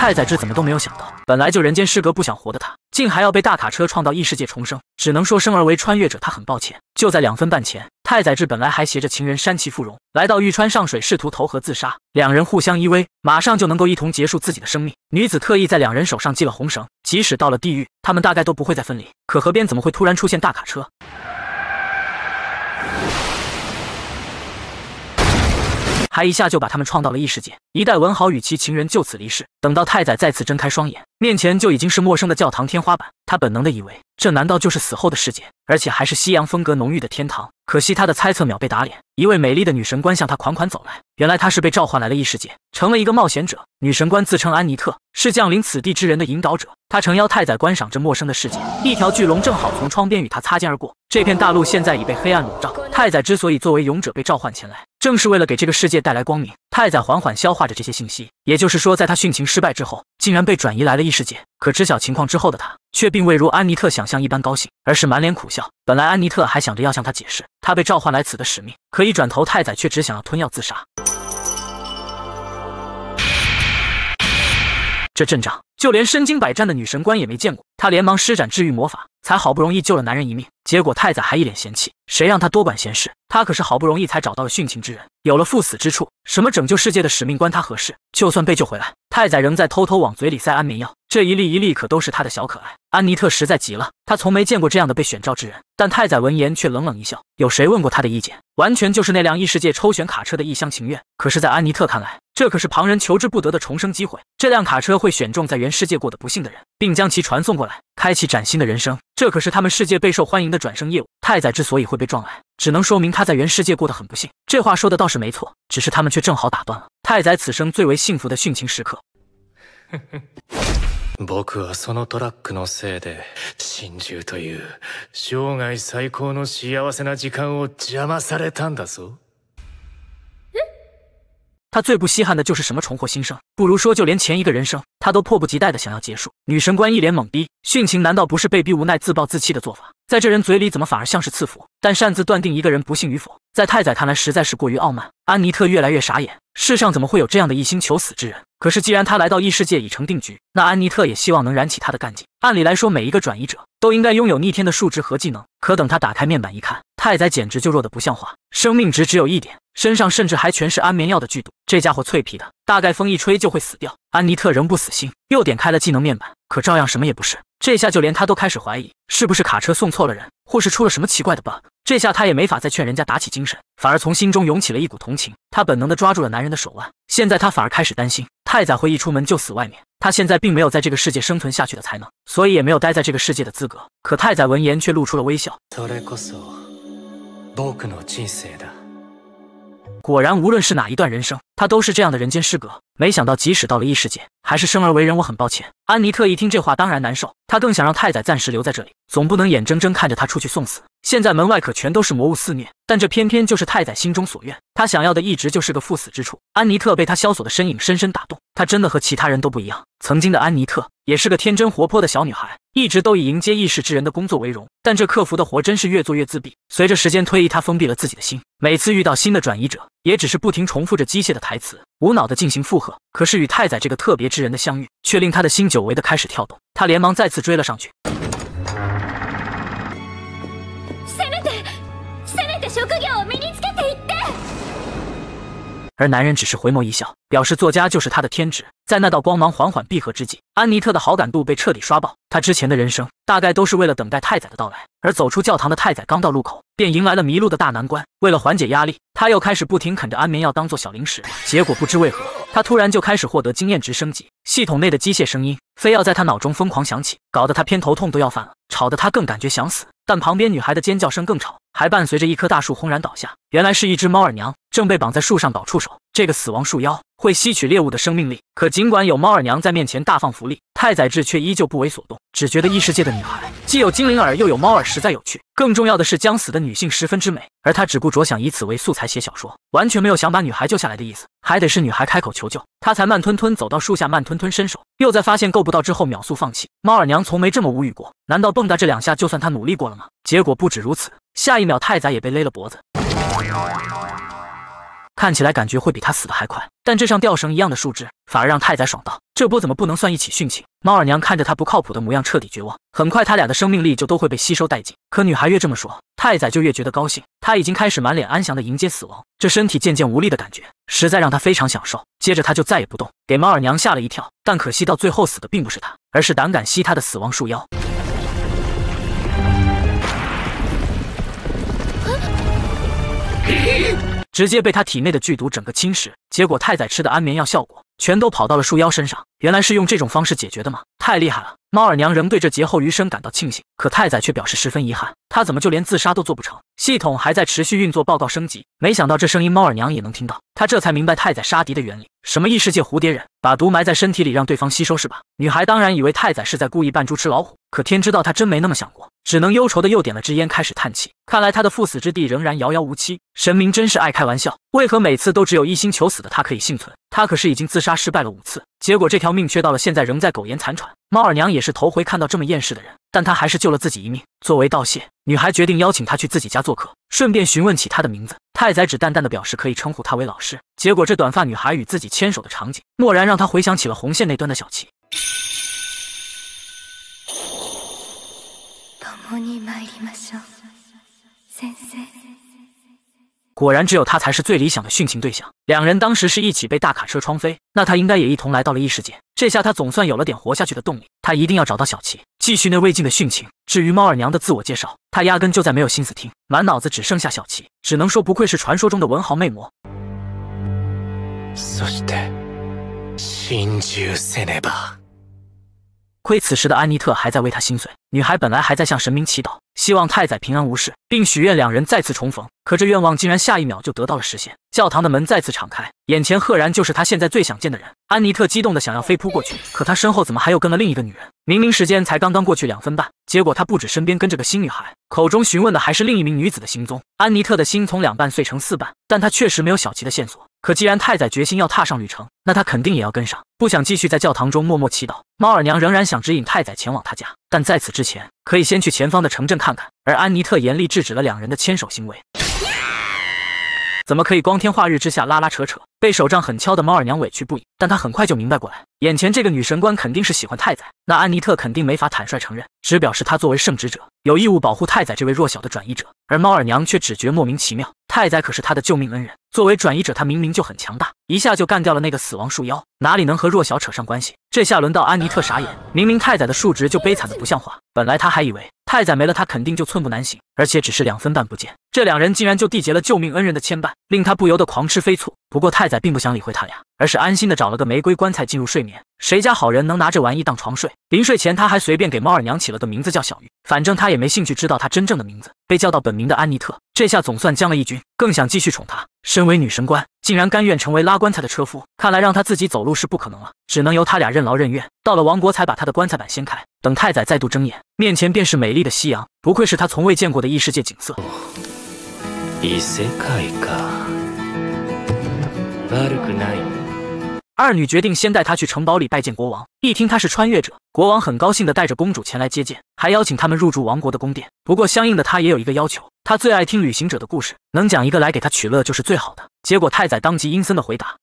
太宰治怎么都没有想到，本来就人间失格不想活的他，竟还要被大卡车撞到异世界重生。只能说生而为穿越者，他很抱歉。就在两分半前，太宰治本来还携着情人山崎富荣来到玉川上水，试图投河自杀。两人互相依偎，马上就能够一同结束自己的生命。女子特意在两人手上系了红绳，即使到了地狱，他们大概都不会再分离。可河边怎么会突然出现大卡车？还一下就把他们创造了异世界，一代文豪与其情人就此离世。等到太宰再次睁开双眼，面前就已经是陌生的教堂天花板。他本能的以为，这难道就是死后的世界？而且还是西洋风格浓郁的天堂。可惜他的猜测秒被打脸。一位美丽的女神官向他款款走来。原来她是被召唤来了异世界，成了一个冒险者。女神官自称安妮特，是降临此地之人的引导者。她诚邀太宰观赏这陌生的世界。一条巨龙正好从窗边与他擦肩而过。这片大陆现在已被黑暗笼罩。太宰之所以作为勇者被召唤前来。正是为了给这个世界带来光明，太宰缓缓消化着这些信息。也就是说，在他殉情失败之后，竟然被转移来了异世界。可知晓情况之后的他，却并未如安妮特想象一般高兴，而是满脸苦笑。本来安妮特还想着要向他解释他被召唤来此的使命，可一转头，太宰却只想要吞药自杀。这阵仗，就连身经百战的女神官也没见过。他连忙施展治愈魔法。才好不容易救了男人一命，结果太宰还一脸嫌弃，谁让他多管闲事？他可是好不容易才找到了殉情之人，有了赴死之处，什么拯救世界的使命关他何事？就算被救回来，太宰仍在偷偷往嘴里塞安眠药，这一粒一粒可都是他的小可爱。安妮特实在急了，他从没见过这样的被选召之人，但太宰闻言却冷冷一笑：“有谁问过他的意见？完全就是那辆异世界抽选卡车的一厢情愿。”可是，在安妮特看来，这可是旁人求之不得的重生机会。这辆卡车会选中在原世界过得不幸的人，并将其传送过来，开启崭新的人生。这可是他们世界备受欢迎的转生业务。太宰之所以会被撞来，只能说明他在原世界过得很不幸。这话说的倒是没错，只是他们却正好打断了太宰此生最为幸福的殉情时刻。他最不稀罕的就是什么重获新生，不如说就连前一个人生，他都迫不及待的想要结束。女神官一脸懵逼，殉情难道不是被逼无奈、自暴自弃的做法？在这人嘴里怎么反而像是赐福？但擅自断定一个人不幸与否，在太宰看来实在是过于傲慢。安妮特越来越傻眼，世上怎么会有这样的一心求死之人？可是既然他来到异世界已成定局，那安妮特也希望能燃起他的干劲。按理来说，每一个转移者都应该拥有逆天的数值和技能，可等他打开面板一看，太宰简直就弱的不像话，生命值只有一点。身上甚至还全是安眠药的剧毒，这家伙脆皮的，大概风一吹就会死掉。安妮特仍不死心，又点开了技能面板，可照样什么也不是。这下就连他都开始怀疑，是不是卡车送错了人，或是出了什么奇怪的 bug。这下他也没法再劝人家打起精神，反而从心中涌起了一股同情。他本能地抓住了男人的手腕，现在他反而开始担心，太宰会一出门就死。外面，他现在并没有在这个世界生存下去的才能，所以也没有待在这个世界的资格。可太宰闻言却露出了微笑。果然，无论是哪一段人生，他都是这样的人间失格。没想到，即使到了异世界，还是生而为人。我很抱歉。安妮特一听这话，当然难受。她更想让太宰暂时留在这里，总不能眼睁睁看着他出去送死。现在门外可全都是魔物肆虐，但这偏偏就是太宰心中所愿。他想要的一直就是个赴死之处。安妮特被他萧索的身影深深打动，他真的和其他人都不一样。曾经的安妮特也是个天真活泼的小女孩，一直都以迎接异世之人的工作为荣。但这克服的活真是越做越自闭。随着时间推移，他封闭了自己的心，每次遇到新的转移者，也只是不停重复着机械的台词，无脑的进行附和。可是与太宰这个特别之人的相遇，却令他的心久违的开始跳动。他连忙再次追了上去。而男人只是回眸一笑，表示作家就是他的天职。在那道光芒缓缓闭合之际，安妮特的好感度被彻底刷爆。他之前的人生大概都是为了等待太宰的到来。而走出教堂的太宰刚到路口，便迎来了迷路的大难关。为了缓解压力，他又开始不停啃着安眠药当做小零食。结果不知为何，他突然就开始获得经验值升级，系统内的机械声音非要在他脑中疯狂响起，搞得他偏头痛都要犯了，吵得他更感觉想死。但旁边女孩的尖叫声更吵，还伴随着一棵大树轰然倒下。原来是一只猫耳娘正被绑在树上搞触手。这个死亡树妖会吸取猎物的生命力，可尽管有猫耳娘在面前大放福利，太宰治却依旧不为所动，只觉得异世界的女孩既有精灵耳又有猫耳，实在有趣。更重要的是，将死的女性十分之美，而他只顾着想以此为素材写小说，完全没有想把女孩救下来的意思。还得是女孩开口求救，他才慢吞吞走到树下，慢吞吞伸手，又在发现够不到之后秒速放弃。猫耳娘从没这么无语过，难道蹦跶这两下就算她努力过了吗？结果不止如此，下一秒太宰也被勒了脖子。看起来感觉会比他死的还快，但这像吊绳一样的树枝反而让太宰爽到，这波怎么不能算一起殉情？猫二娘看着他不靠谱的模样彻底绝望，很快他俩的生命力就都会被吸收殆尽。可女孩越这么说，太宰就越觉得高兴，他已经开始满脸安详的迎接死亡，这身体渐渐无力的感觉，实在让他非常享受。接着他就再也不动，给猫二娘吓了一跳，但可惜到最后死的并不是他，而是胆敢吸他的死亡树妖。直接被他体内的剧毒整个侵蚀，结果太宰吃的安眠药效果全都跑到了树妖身上。原来是用这种方式解决的吗？太厉害了！猫耳娘仍对这劫后余生感到庆幸，可太宰却表示十分遗憾，他怎么就连自杀都做不成？系统还在持续运作，报告升级。没想到这声音猫耳娘也能听到，她这才明白太宰杀敌的原理：什么异世界蝴蝶忍，把毒埋在身体里让对方吸收是吧？女孩当然以为太宰是在故意扮猪吃老虎，可天知道他真没那么想过。只能忧愁的又点了支烟，开始叹气。看来他的赴死之地仍然遥遥无期。神明真是爱开玩笑，为何每次都只有一心求死的他可以幸存？他可是已经自杀失败了五次，结果这条命却到了现在仍在苟延残喘。猫二娘也是头回看到这么厌世的人，但她还是救了自己一命。作为道谢，女孩决定邀请他去自己家做客，顺便询问起他的名字。太宰只淡淡的表示可以称呼他为老师。结果这短发女孩与自己牵手的场景，蓦然让他回想起了红线那端的小琪。果然，只有他才是最理想的殉情对象。两人当时是一起被大卡车撞飞，那他应该也一同来到了异世界。这下他总算有了点活下去的动力。他一定要找到小琪，继续那未尽的殉情。至于猫二娘的自我介绍，他压根就在没有心思听，满脑子只剩下小琪。只能说，不愧是传说中的文豪魅魔。亏此时的安妮特还在为他心碎。女孩本来还在向神明祈祷，希望太宰平安无事，并许愿两人再次重逢。可这愿望竟然下一秒就得到了实现。教堂的门再次敞开，眼前赫然就是他现在最想见的人。安妮特激动的想要飞扑过去，可他身后怎么还有跟了另一个女人？明明时间才刚刚过去两分半，结果他不止身边跟着个新女孩，口中询问的还是另一名女子的行踪。安妮特的心从两半碎成四半，但他确实没有小琪的线索。可既然太宰决心要踏上旅程，那他肯定也要跟上。不想继续在教堂中默默祈祷，猫耳娘仍然想指引太宰前往他家，但在此之前，可以先去前方的城镇看看。而安妮特严厉制止了两人的牵手行为，怎么可以光天化日之下拉拉扯扯？被手杖狠敲的猫耳娘委屈不已，但她很快就明白过来，眼前这个女神官肯定是喜欢太宰，那安妮特肯定没法坦率承认，只表示她作为圣职者有义务保护太宰这位弱小的转移者。而猫耳娘却只觉莫名其妙，太宰可是她的救命恩人，作为转移者，她明明就很强大，一下就干掉了那个死亡树妖，哪里能和弱小扯上关系？这下轮到安妮特傻眼，明明太宰的数值就悲惨的不像话，本来她还以为。太宰没了，他肯定就寸步难行。而且只是两分半不见，这两人竟然就缔结了救命恩人的牵绊，令他不由得狂吃飞醋。不过太宰并不想理会他俩，而是安心的找了个玫瑰棺材进入睡眠。谁家好人能拿这玩意当床睡？临睡前他还随便给猫耳娘起了个名字叫小玉，反正他也没兴趣知道他真正的名字。被叫到本名的安妮特，这下总算将了一军，更想继续宠她。身为女神官，竟然甘愿成为拉棺材的车夫，看来让她自己走路是不可能了，只能由他俩任劳任怨。到了王国才把他的棺材板掀开，等太宰再度睁眼，面前便是美丽的夕阳。不愧是他从未见过的异世界景色。二女决定先带他去城堡里拜见国王。一听他是穿越者，国王很高兴的带着公主前来接见，还邀请他们入住王国的宫殿。不过，相应的他也有一个要求：他最爱听旅行者的故事，能讲一个来给他取乐就是最好的。结果，太宰当即阴森的回答：“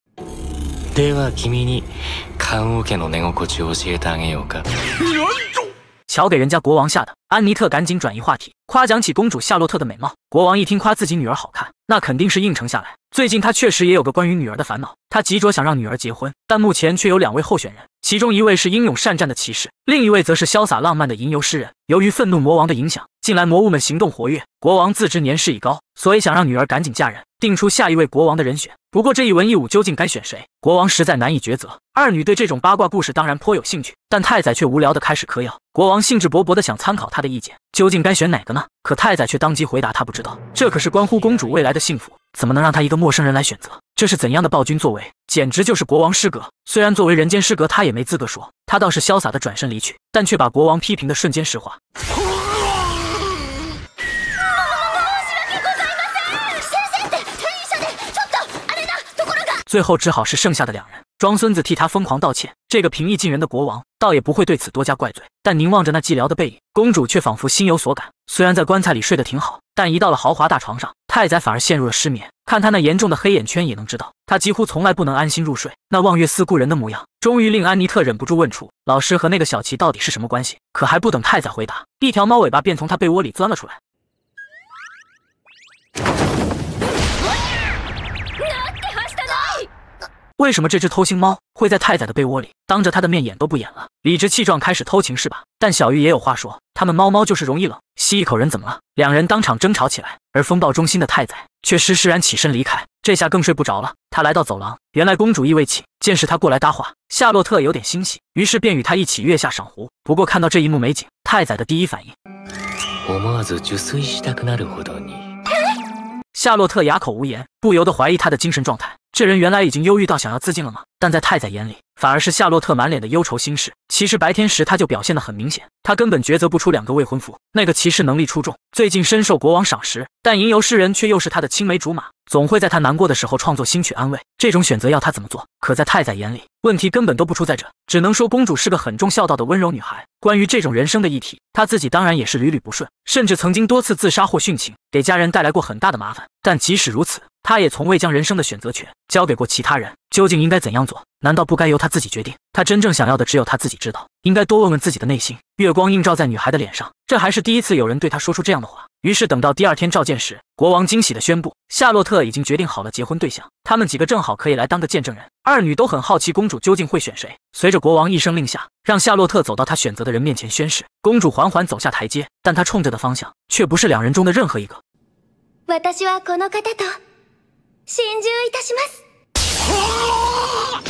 瞧，给人家国王吓的。”安妮特赶紧转移话题，夸奖起公主夏洛特的美貌。国王一听夸自己女儿好看，那肯定是应承下来。最近他确实也有个关于女儿的烦恼，他急着想让女儿结婚，但目前却有两位候选人，其中一位是英勇善战的骑士，另一位则是潇洒浪漫的吟游诗人。由于愤怒魔王的影响，近来魔物们行动活跃。国王自知年事已高，所以想让女儿赶紧嫁人，定出下一位国王的人选。不过这一文一武究竟该选谁，国王实在难以抉择。二女对这种八卦故事当然颇有兴趣，但太宰却无聊的开始嗑药。国王兴致勃勃的想参考他的意见，究竟该选哪个呢？可太宰却当即回答，他不知道，这可是关乎公主未来的幸福。怎么能让他一个陌生人来选择？这是怎样的暴君作为？简直就是国王失格。虽然作为人间失格，他也没资格说。他倒是潇洒的转身离去，但却把国王批评的瞬间石化。最后只好是剩下的两人。装孙子替他疯狂道歉，这个平易近人的国王倒也不会对此多加怪罪。但凝望着那寂寥的背影，公主却仿佛心有所感。虽然在棺材里睡得挺好，但一到了豪华大床上，太宰反而陷入了失眠。看他那严重的黑眼圈，也能知道他几乎从来不能安心入睡。那望月思故人的模样，终于令安妮特忍不住问出：“老师和那个小琪到底是什么关系？”可还不等太宰回答，一条猫尾巴便从他被窝里钻了出来。为什么这只偷腥猫会在太宰的被窝里，当着他的面演都不演了，理直气壮开始偷情是吧？但小玉也有话说，他们猫猫就是容易冷，吸一口人怎么了？两人当场争吵起来，而风暴中心的太宰却施施然起身离开，这下更睡不着了。他来到走廊，原来公主意未起，见是他过来搭话，夏洛特有点欣喜，于是便与他一起月下赏湖。不过看到这一幕美景，太宰的第一反应，夏洛特哑口无言，不由得怀疑他的精神状态。这人原来已经忧郁到想要自尽了吗？但在太宰眼里。反而是夏洛特满脸的忧愁心事。其实白天时他就表现得很明显，他根本抉择不出两个未婚夫。那个骑士能力出众，最近深受国王赏识，但吟游诗人却又是他的青梅竹马，总会在他难过的时候创作新曲安慰。这种选择要他怎么做？可在太宰眼里，问题根本都不出在这，只能说公主是个很重孝道的温柔女孩。关于这种人生的议题，她自己当然也是屡屡不顺，甚至曾经多次自杀或殉情，给家人带来过很大的麻烦。但即使如此，她也从未将人生的选择权交给过其他人。究竟应该怎样做？难道不该由他自己决定？他真正想要的，只有他自己知道。应该多问问自己的内心。月光映照在女孩的脸上，这还是第一次有人对她说出这样的话。于是等到第二天召见时，国王惊喜地宣布，夏洛特已经决定好了结婚对象，他们几个正好可以来当个见证人。二女都很好奇，公主究竟会选谁。随着国王一声令下，让夏洛特走到他选择的人面前宣誓。公主缓缓走下台阶，但她冲着的方向却不是两人中的任何一个。啊！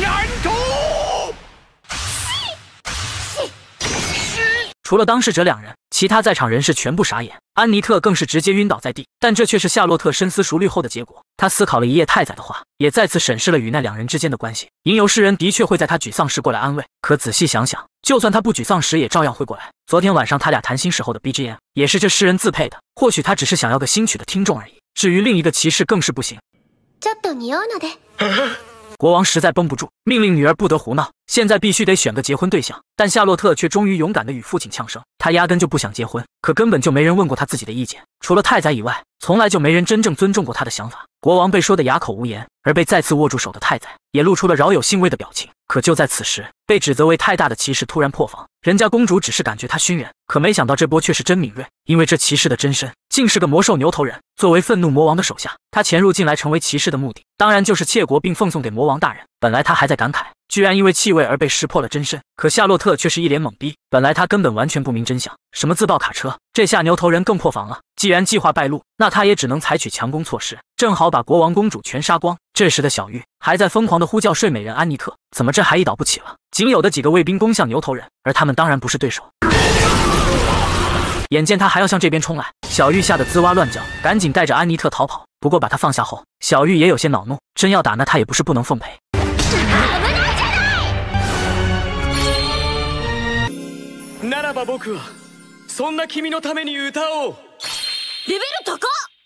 男除了当事者两人，其他在场人士全部傻眼，安妮特更是直接晕倒在地。但这却是夏洛特深思熟虑后的结果。他思考了一夜太宰的话，也再次审视了与那两人之间的关系。吟游诗人的确会在他沮丧时过来安慰，可仔细想想，就算他不沮丧时，也照样会过来。昨天晚上他俩谈心时候的 BGM 也是这诗人自配的。或许他只是想要个新曲的听众而已。至于另一个骑士，更是不行。国王实在绷不住，命令女儿不得胡闹。现在必须得选个结婚对象，但夏洛特却终于勇敢的与父亲呛声。她压根就不想结婚，可根本就没人问过她自己的意见，除了太宰以外，从来就没人真正尊重过她的想法。国王被说的哑口无言，而被再次握住手的太宰也露出了饶有兴味的表情。可就在此时，被指责为太大的骑士突然破防，人家公主只是感觉他熏人，可没想到这波却是真敏锐，因为这骑士的真身。竟是个魔兽牛头人。作为愤怒魔王的手下，他潜入进来成为骑士的目的，当然就是窃国并奉送给魔王大人。本来他还在感慨，居然因为气味而被识破了真身，可夏洛特却是一脸懵逼。本来他根本完全不明真相，什么自爆卡车，这下牛头人更破防了。既然计划败露，那他也只能采取强攻措施，正好把国王公主全杀光。这时的小玉还在疯狂的呼叫睡美人安妮特，怎么这还一倒不起了？仅有的几个卫兵攻向牛头人，而他们当然不是对手。眼见他还要向这边冲来。小玉吓得滋哇乱叫，赶紧带着安妮特逃跑。不过把她放下后，小玉也有些恼怒，真要打那她也不是不能奉陪。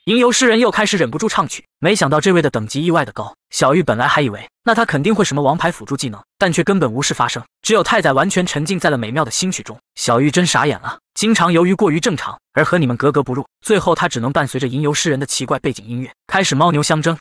吟游诗人又开始忍不住唱曲，没想到这位的等级意外的高。小玉本来还以为那他肯定会什么王牌辅助技能，但却根本无事发生，只有太宰完全沉浸在了美妙的新曲中。小玉真傻眼了，经常由于过于正常而和你们格格不入，最后他只能伴随着吟游诗人的奇怪背景音乐开始猫牛相争。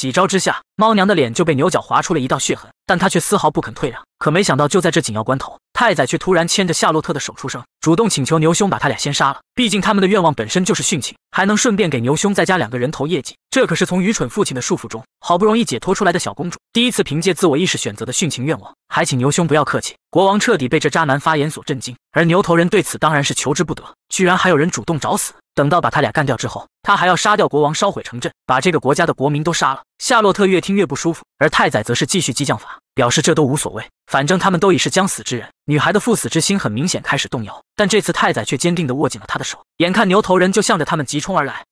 几招之下，猫娘的脸就被牛角划出了一道血痕，但她却丝毫不肯退让。可没想到，就在这紧要关头，太宰却突然牵着夏洛特的手出声，主动请求牛兄把他俩先杀了。毕竟他们的愿望本身就是殉情，还能顺便给牛兄再加两个人头业绩。这可是从愚蠢父亲的束缚中好不容易解脱出来的小公主，第一次凭借自我意识选择的殉情愿望，还请牛兄不要客气。国王彻底被这渣男发言所震惊，而牛头人对此当然是求之不得，居然还有人主动找死。等到把他俩干掉之后，他还要杀掉国王，烧毁城镇，把这个国家的国民都杀了。夏洛特越听越不舒服，而太宰则是继续激将法，表示这都无所谓，反正他们都已是将死之人。女孩的赴死之心很明显开始动摇，但这次太宰却坚定地握紧了他的手。眼看牛头人就向着他们急冲而来。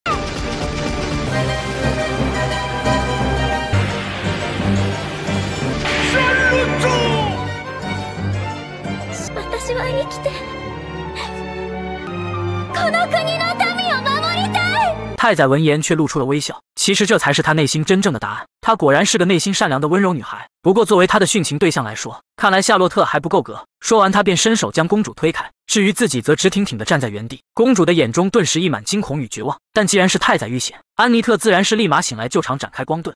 太宰闻言却露出了微笑，其实这才是他内心真正的答案。她果然是个内心善良的温柔女孩，不过作为他的殉情对象来说，看来夏洛特还不够格。说完，他便伸手将公主推开，至于自己则直挺挺的站在原地。公主的眼中顿时溢满惊恐与绝望。但既然是太宰遇险，安妮特自然是立马醒来救场，展开光盾。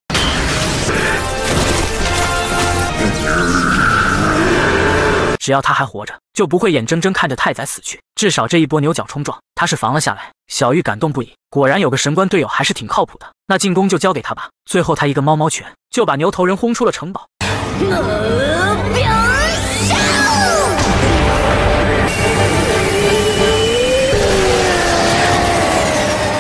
只要他还活着，就不会眼睁睁看着太宰死去。至少这一波牛角冲撞，他是防了下来。小玉感动不已，果然有个神官队友还是挺靠谱的，那进攻就交给他吧。最后他一个猫猫拳就把牛头人轰出了城堡。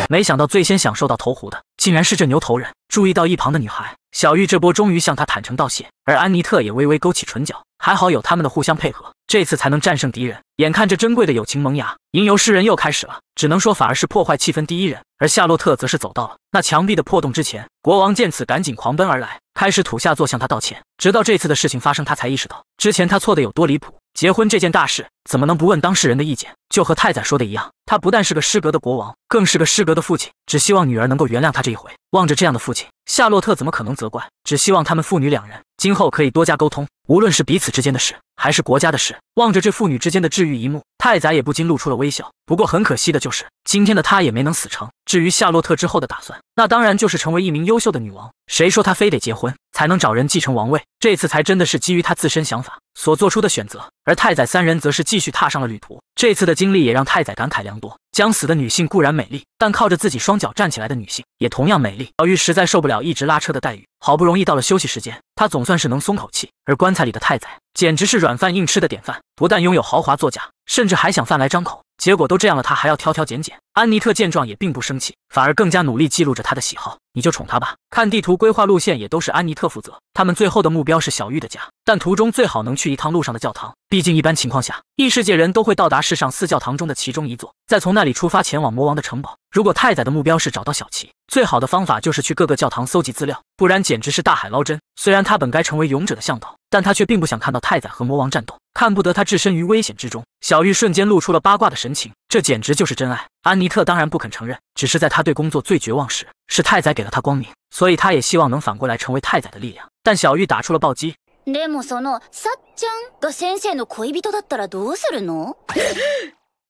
没想到最先享受到投壶的，竟然是这牛头人。注意到一旁的女孩小玉，这波终于向他坦诚道谢，而安妮特也微微勾起唇角。还好有他们的互相配合，这次才能战胜敌人。眼看这珍贵的友情萌芽，吟游诗人又开始了，只能说反而是破坏气氛第一人。而夏洛特则是走到了那墙壁的破洞之前。国王见此，赶紧狂奔而来，开始土下坐向他道歉。直到这次的事情发生，他才意识到之前他错的有多离谱。结婚这件大事怎么能不问当事人的意见？就和太宰说的一样，他不但是个失格的国王，更是个失格的父亲。只希望女儿能够原谅他这一回。望着这样的父亲，夏洛特怎么可能责怪？只希望他们父女两人今后可以多加沟通，无论是彼此之间的事。还是国家的事。望着这父女之间的治愈一幕，太宰也不禁露出了微笑。不过很可惜的就是，今天的他也没能死成。至于夏洛特之后的打算，那当然就是成为一名优秀的女王。谁说她非得结婚才能找人继承王位？这次才真的是基于她自身想法所做出的选择。而太宰三人则是继续踏上了旅途。这次的经历也让太宰感慨良多。将死的女性固然美丽，但靠着自己双脚站起来的女性也同样美丽。小玉实在受不了一直拉车的待遇，好不容易到了休息时间，她总算是能松口气。而棺材里的太宰简直是软饭硬吃的典范，不但拥有豪华座驾，甚至还想饭来张口。结果都这样了，他还要挑挑拣拣。安妮特见状也并不生气，反而更加努力记录着他的喜好。你就宠他吧。看地图规划路线也都是安妮特负责。他们最后的目标是小玉的家，但途中最好能去一趟路上的教堂，毕竟一般情况下，异世界人都会到达世上四教堂中的其中一座，再从那里出发前往魔王的城堡。如果太宰的目标是找到小琪，最好的方法就是去各个教堂搜集资料，不然简直是大海捞针。虽然他本该成为勇者的向导，但他却并不想看到太宰和魔王战斗，看不得他置身于危险之中。小玉瞬间露出了八卦的神情，这简直就是真爱。安妮特当然不肯承认，只是在他对工作最绝望时，是太宰给了他光明，所以他也希望能反过来成为太宰的力量。但小玉打出了暴击。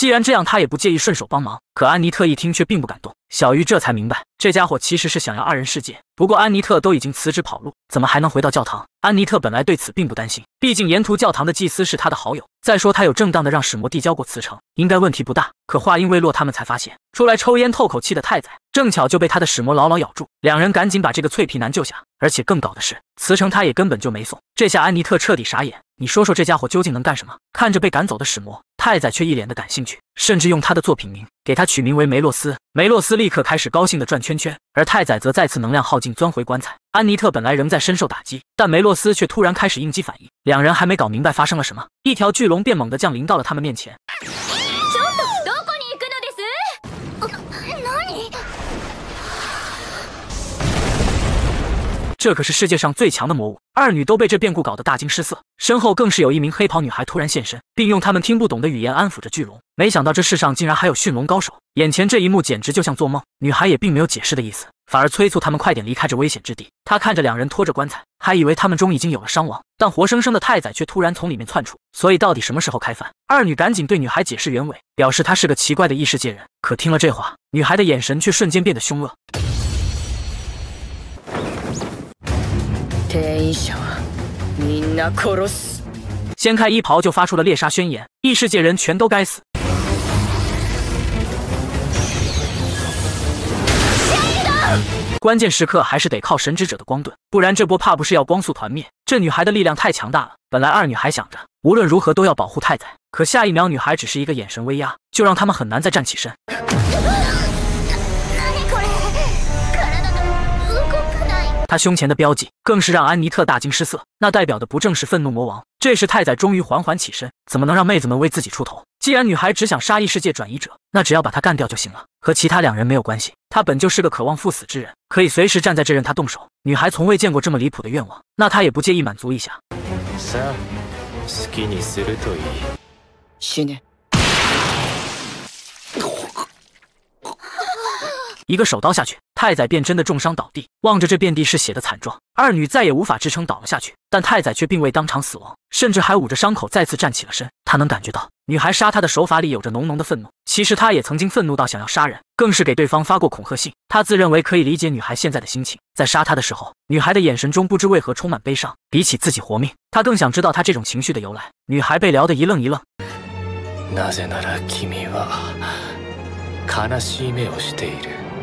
既然这样，他也不介意顺手帮忙。可安妮特一听却并不感动，小玉这才明白，这家伙其实是想要二人世界。不过安妮特都已经辞职跑路，怎么还能回到教堂？安妮特本来对此并不担心，毕竟沿途教堂的祭司是他的好友。再说他有正当的让使魔递交过辞呈，应该问题不大。可话音未落，他们才发现出来抽烟透口气的太宰正巧就被他的使魔牢牢咬住，两人赶紧把这个脆皮男救下。而且更搞的是，辞呈他也根本就没送。这下安妮特彻底傻眼，你说说这家伙究竟能干什么？看着被赶走的使魔。太宰却一脸的感兴趣，甚至用他的作品名给他取名为梅洛斯。梅洛斯立刻开始高兴的转圈圈，而太宰则再次能量耗尽，钻回棺材。安妮特本来仍在深受打击，但梅洛斯却突然开始应激反应，两人还没搞明白发生了什么，一条巨龙便猛地降临到了他们面前。这可是世界上最强的魔物，二女都被这变故搞得大惊失色，身后更是有一名黑袍女孩突然现身，并用他们听不懂的语言安抚着巨龙。没想到这世上竟然还有驯龙高手，眼前这一幕简直就像做梦。女孩也并没有解释的意思，反而催促他们快点离开这危险之地。她看着两人拖着棺材，还以为他们中已经有了伤亡，但活生生的太宰却突然从里面窜出。所以到底什么时候开饭？二女赶紧对女孩解释原委，表示她是个奇怪的异世界人。可听了这话，女孩的眼神却瞬间变得凶恶。天神，みんな殺す！掀开衣袍就发出了猎杀宣言，异世界人全都该死！关键时刻还是得靠神之者的光盾，不然这波怕不是要光速团灭。这女孩的力量太强大了，本来二女还想着无论如何都要保护太宰，可下一秒女孩只是一个眼神威压，就让他们很难再站起身。他胸前的标记更是让安妮特大惊失色，那代表的不正是愤怒魔王？这时，太宰终于缓缓起身。怎么能让妹子们为自己出头？既然女孩只想杀异世界转移者，那只要把她干掉就行了，和其他两人没有关系。她本就是个渴望赴死之人，可以随时站在这任他动手。女孩从未见过这么离谱的愿望，那她也不介意满足一下。一个手刀下去，太宰便真的重伤倒地。望着这遍地是血的惨状，二女再也无法支撑，倒了下去。但太宰却并未当场死亡，甚至还捂着伤口再次站起了身。他能感觉到，女孩杀他的手法里有着浓浓的愤怒。其实他也曾经愤怒到想要杀人，更是给对方发过恐吓信。他自认为可以理解女孩现在的心情，在杀他的时候，女孩的眼神中不知为何充满悲伤。比起自己活命，他更想知道她这种情绪的由来。女孩被聊得一愣一愣。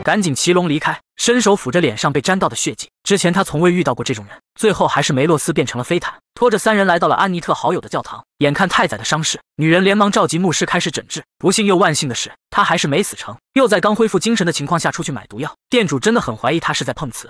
赶紧骑龙离开，伸手抚着脸上被沾到的血迹。之前他从未遇到过这种人。最后还是梅洛斯变成了飞毯，拖着三人来到了安妮特好友的教堂。眼看太宰的伤势，女人连忙召集牧师开始诊治。不幸又万幸的是，他还是没死成。又在刚恢复精神的情况下出去买毒药，店主真的很怀疑他是在碰瓷。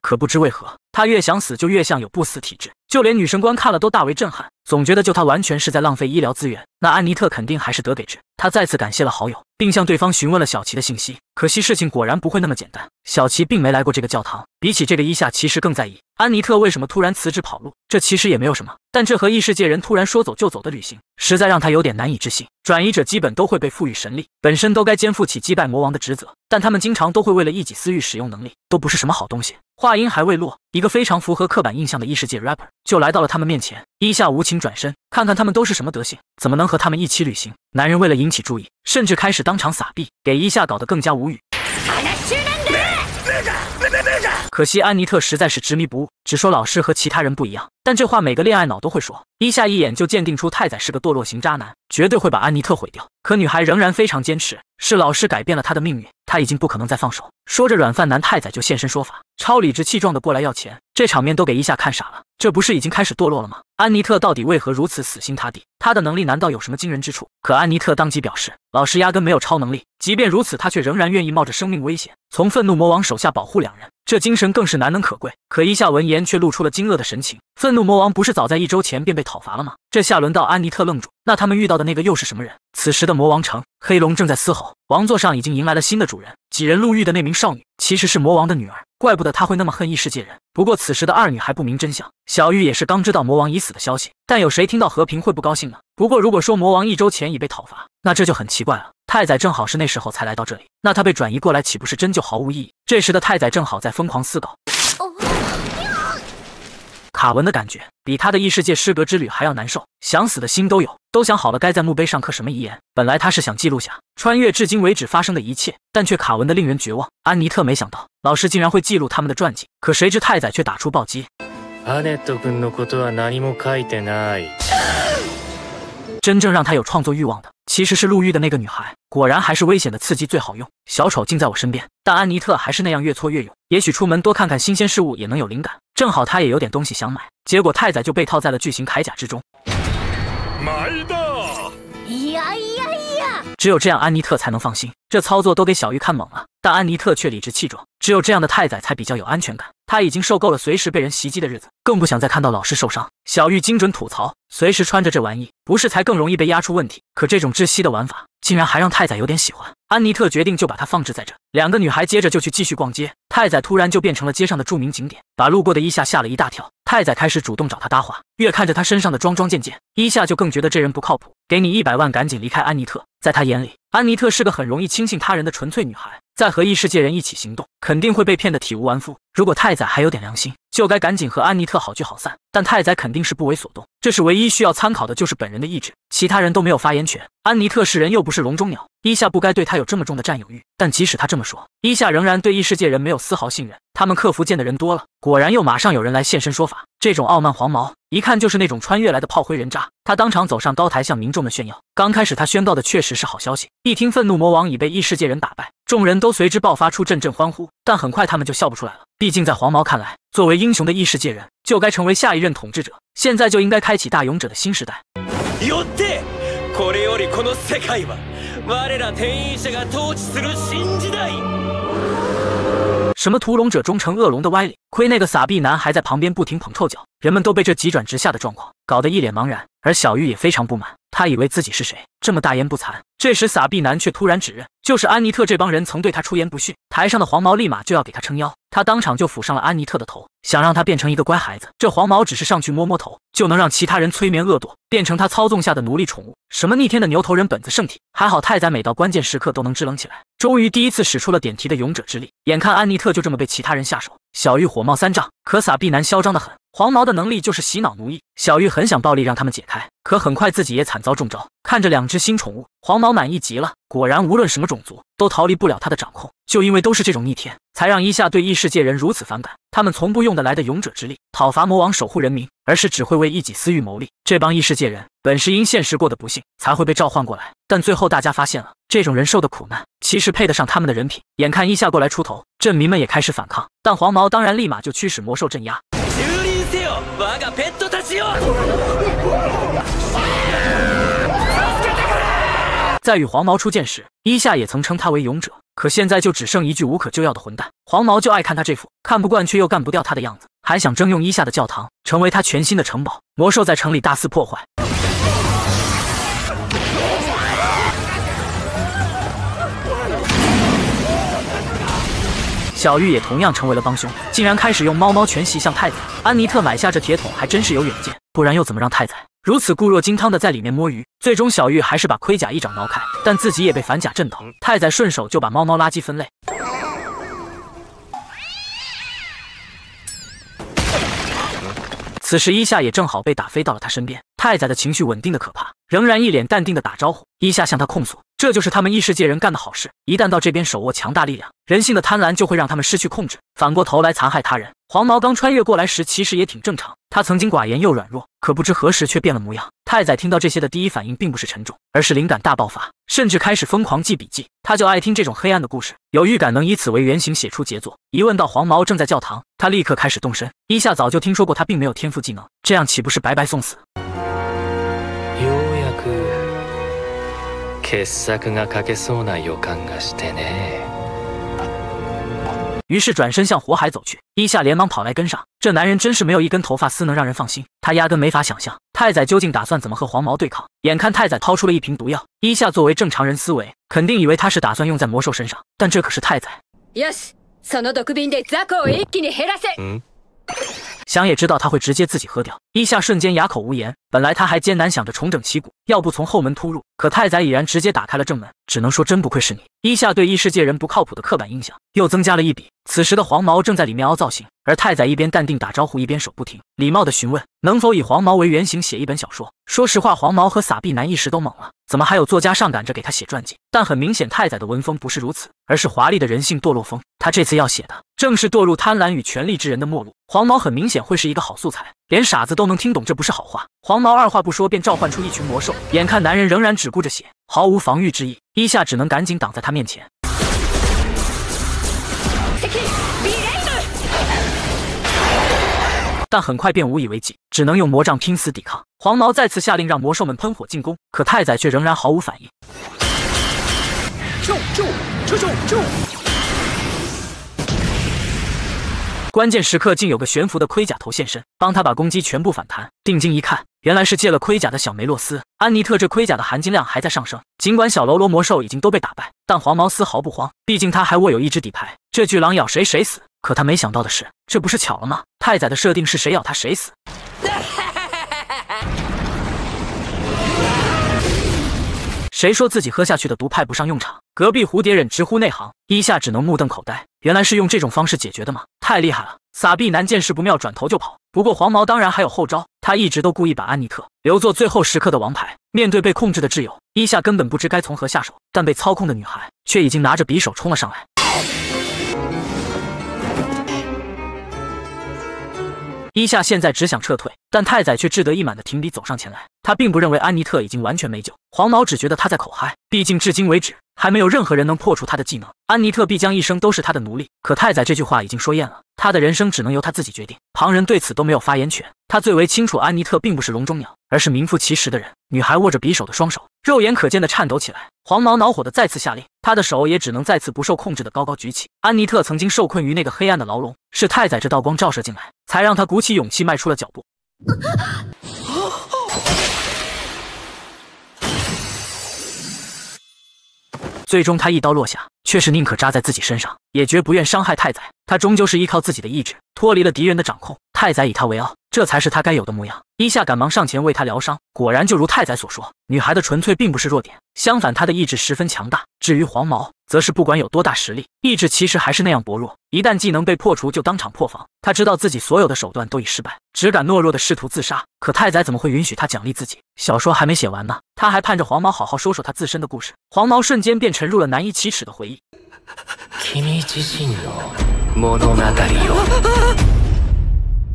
可不知为何，他越想死就越像有不死体质。就连女神官看了都大为震撼，总觉得就他完全是在浪费医疗资源。那安妮特肯定还是得给治。他再次感谢了好友，并向对方询问了小琪的信息。可惜事情果然不会那么简单。小琪并没来过这个教堂，比起这个伊夏，其实更在意安妮特为什么突然辞职跑路。这其实也没有什么，但这和异世界人突然说走就走的旅行，实在让他有点难以置信。转移者基本都会被赋予神力，本身都该肩负起击败魔王的职责，但他们经常都会为了一己私欲使用能力，都不是什么好东西。话音还未落，一个非常符合刻板印象的异世界 rapper。就来到了他们面前，一下无情转身，看看他们都是什么德行，怎么能和他们一起旅行？男人为了引起注意，甚至开始当场撒币，给一下搞得更加无语。可惜安妮特实在是执迷不悟，只说老师和其他人不一样。但这话每个恋爱脑都会说。一下一眼就鉴定出太宰是个堕落型渣男，绝对会把安妮特毁掉。可女孩仍然非常坚持，是老师改变了她的命运，她已经不可能再放手。说着，软饭男太宰就现身说法，超理直气壮的过来要钱。这场面都给一夏看傻了，这不是已经开始堕落了吗？安妮特到底为何如此死心塌地？他的能力难道有什么惊人之处？可安妮特当即表示，老师压根没有超能力。即便如此，他却仍然愿意冒着生命危险从愤怒魔王手下保护两人，这精神更是难能可贵。可一夏闻言却露出了惊愕的神情：愤怒魔王不是早在一周前便被讨伐了吗？这下轮到安妮特愣住。那他们遇到的那个又是什么人？此时的魔王城，黑龙正在嘶吼，王座上已经迎来了新的主人。几人路遇的那名少女，其实是魔王的女儿。怪不得他会那么恨异世界人。不过此时的二女还不明真相，小玉也是刚知道魔王已死的消息。但有谁听到和平会不高兴呢？不过如果说魔王一周前已被讨伐，那这就很奇怪了。太宰正好是那时候才来到这里，那他被转移过来岂不是真就毫无意义？这时的太宰正好在疯狂思考。卡文的感觉比他的异世界失格之旅还要难受，想死的心都有，都想好了该在墓碑上刻什么遗言。本来他是想记录下穿越至今为止发生的一切，但却卡文的令人绝望。安妮特没想到老师竟然会记录他们的传记，可谁知太宰却打出暴击。真正让他有创作欲望的，其实是路遇的那个女孩。果然，还是危险的刺激最好用。小丑竟在我身边，但安妮特还是那样越挫越勇。也许出门多看看新鲜事物也能有灵感。正好他也有点东西想买，结果太宰就被套在了巨型铠甲之中。买的。呀呀呀！只有这样，安妮特才能放心。这操作都给小玉看懵了，但安妮特却理直气壮。只有这样的太宰才比较有安全感。他已经受够了随时被人袭击的日子，更不想再看到老师受伤。小玉精准吐槽：随时穿着这玩意，不是才更容易被压出问题？可这种窒息的玩法，竟然还让太宰有点喜欢。安妮特决定就把它放置在这。两个女孩接着就去继续逛街。太宰突然就变成了街上的著名景点，把路过的伊夏吓了一大跳。太宰开始主动找他搭话，越看着他身上的桩桩件件，伊夏就更觉得这人不靠谱。给你一百万，赶紧离开安妮特。在他眼里，安妮特是个很容易轻信他人的纯粹女孩，在和异世界人一起行动，肯定会被骗得体无完肤。如果太宰还有点良心，就该赶紧和安妮特好聚好散。但太宰肯定是不为所动。这是唯一需要参考的，就是本人的意志，其他人都没有发言权。安妮特是人，又不是笼中鸟。伊夏不该对他有这么重的占有欲，但即使他这么说，伊夏仍然对异世界人没有丝毫信任。他们克服见的人多了，果然又马上有人来现身说法。这种傲慢黄毛，一看就是那种穿越来的炮灰人渣。他当场走上高台向民众们炫耀。刚开始他宣告的确实是好消息，一听愤怒魔王已被异世界人打败，众人都随之爆发出阵阵欢呼。但很快他们就笑不出来了，毕竟在黄毛看来，作为英雄的异世界人就该成为下一任统治者，现在就应该开启大勇者的新时代。什么屠龙者终成恶龙的歪理？亏那个傻逼男还在旁边不停捧臭脚。人们都被这急转直下的状况搞得一脸茫然，而小玉也非常不满。她以为自己是谁，这么大言不惭？这时，傻逼男却突然指认，就是安妮特这帮人曾对他出言不逊。台上的黄毛立马就要给他撑腰。他当场就抚上了安妮特的头，想让他变成一个乖孩子。这黄毛只是上去摸摸头，就能让其他人催眠恶堕，变成他操纵下的奴隶宠物。什么逆天的牛头人本子圣体，还好太宰每到关键时刻都能支棱起来。终于第一次使出了点题的勇者之力，眼看安妮特就这么被其他人下手，小玉火冒三丈。可撒币男嚣张的很，黄毛的能力就是洗脑奴役。小玉很想暴力让他们解开，可很快自己也惨遭中招。看着两只新宠物，黄毛满意极了。果然，无论什么种族。都逃离不了他的掌控，就因为都是这种逆天，才让伊夏对异世界人如此反感。他们从不用得来的勇者之力讨伐魔王守护人民，而是只会为一己私欲谋利。这帮异世界人本是因现实过得不幸，才会被召唤过来，但最后大家发现了，这种人受的苦难其实配得上他们的人品。眼看伊夏过来出头，镇民们也开始反抗，但黄毛当然立马就驱使魔兽镇压。在与黄毛初见时，伊夏也曾称他为勇者，可现在就只剩一具无可救药的混蛋。黄毛就爱看他这副看不惯却又干不掉他的样子，还想征用伊夏的教堂，成为他全新的城堡。魔兽在城里大肆破坏，小玉也同样成为了帮凶，竟然开始用猫猫拳袭向太子。安妮特买下这铁桶还真是有远见，不然又怎么让太子？如此固若金汤的在里面摸鱼，最终小玉还是把盔甲一掌挠开，但自己也被反甲震倒。太宰顺手就把猫猫垃圾分类。此时伊夏也正好被打飞到了他身边。太宰的情绪稳定的可怕，仍然一脸淡定的打招呼。伊夏向他控诉，这就是他们异世界人干的好事。一旦到这边，手握强大力量，人性的贪婪就会让他们失去控制，反过头来残害他人。黄毛刚穿越过来时，其实也挺正常。他曾经寡言又软弱，可不知何时却变了模样。太宰听到这些的第一反应，并不是沉重，而是灵感大爆发，甚至开始疯狂记笔记。他就爱听这种黑暗的故事，有预感能以此为原型写出杰作。一问到黄毛正在教堂，他立刻开始动身。伊夏早就听说过他并没有天赋技能，这样岂不是白白送死？于是转身向火海走去，伊夏连忙跑来跟上。这男人真是没有一根头发丝能让人放心，他压根没法想象太宰究竟打算怎么和黄毛对抗。眼看太宰掏出了一瓶毒药，伊夏作为正常人思维，肯定以为他是打算用在魔兽身上，但这可是太宰。Yes, その毒で雑魚一気に減らせ。想也知道他会直接自己喝掉。伊夏瞬间哑口无言。本来他还艰难想着重整旗鼓，要不从后门突入，可太宰已然直接打开了正门，只能说真不愧是你。伊夏对异世界人不靠谱的刻板印象又增加了一笔。此时的黄毛正在里面凹造型，而太宰一边淡定打招呼，一边手不停，礼貌地询问能否以黄毛为原型写一本小说。说实话，黄毛和撒币男一时都懵了，怎么还有作家上赶着给他写传记？但很明显，太宰的文风不是如此，而是华丽的人性堕落风。他这次要写的正是堕入贪婪与权力之人的末路，黄毛很明显会是一个好素材，连傻子都能听懂。这不是好话。黄毛二话不说便召唤出一群魔兽，眼看男人仍然只顾着写，毫无防御之意，伊夏只能赶紧挡在他面前。但很快便无以为继，只能用魔杖拼死抵抗。黄毛再次下令让魔兽们喷火进攻，可太宰却仍然毫无反应。关键时刻，竟有个悬浮的盔甲头现身，帮他把攻击全部反弹。定睛一看，原来是借了盔甲的小梅洛斯。安妮特这盔甲的含金量还在上升。尽管小喽啰魔兽已经都被打败，但黄毛丝毫不慌，毕竟他还握有一只底牌——这巨狼咬谁，谁死。可他没想到的是，这不是巧了吗？太宰的设定是谁咬他谁死。谁说自己喝下去的毒派不上用场？隔壁蝴蝶忍直呼内行，伊夏只能目瞪口呆。原来是用这种方式解决的吗？太厉害了！撒币男见势不妙，转头就跑。不过黄毛当然还有后招，他一直都故意把安妮特留作最后时刻的王牌。面对被控制的挚友，伊夏根本不知该从何下手，但被操控的女孩却已经拿着匕首冲了上来。伊夏现在只想撤退，但太宰却志得意满的停笔走上前来。他并不认为安妮特已经完全没救。黄毛只觉得他在口嗨，毕竟至今为止还没有任何人能破除他的技能。安妮特必将一生都是他的奴隶。可太宰这句话已经说厌了，他的人生只能由他自己决定，旁人对此都没有发言权。他最为清楚，安妮特并不是笼中鸟，而是名副其实的人。女孩握着匕首的双手，肉眼可见的颤抖起来。黄毛恼火的再次下令，他的手也只能再次不受控制的高高举起。安妮特曾经受困于那个黑暗的牢笼，是太宰这道光照射进来，才让他鼓起勇气迈出了脚步。最终，他一刀落下，却是宁可扎在自己身上，也绝不愿伤害太宰。他终究是依靠自己的意志，脱离了敌人的掌控。太宰以他为傲，这才是他该有的模样。伊夏赶忙上前为他疗伤，果然就如太宰所说，女孩的纯粹并不是弱点，相反她的意志十分强大。至于黄毛，则是不管有多大实力，意志其实还是那样薄弱，一旦技能被破除，就当场破防。他知道自己所有的手段都已失败，只敢懦弱的试图自杀。可太宰怎么会允许他奖励自己？小说还没写完呢，他还盼着黄毛好好说说他自身的故事。黄毛瞬间便沉入了难以启齿的回忆。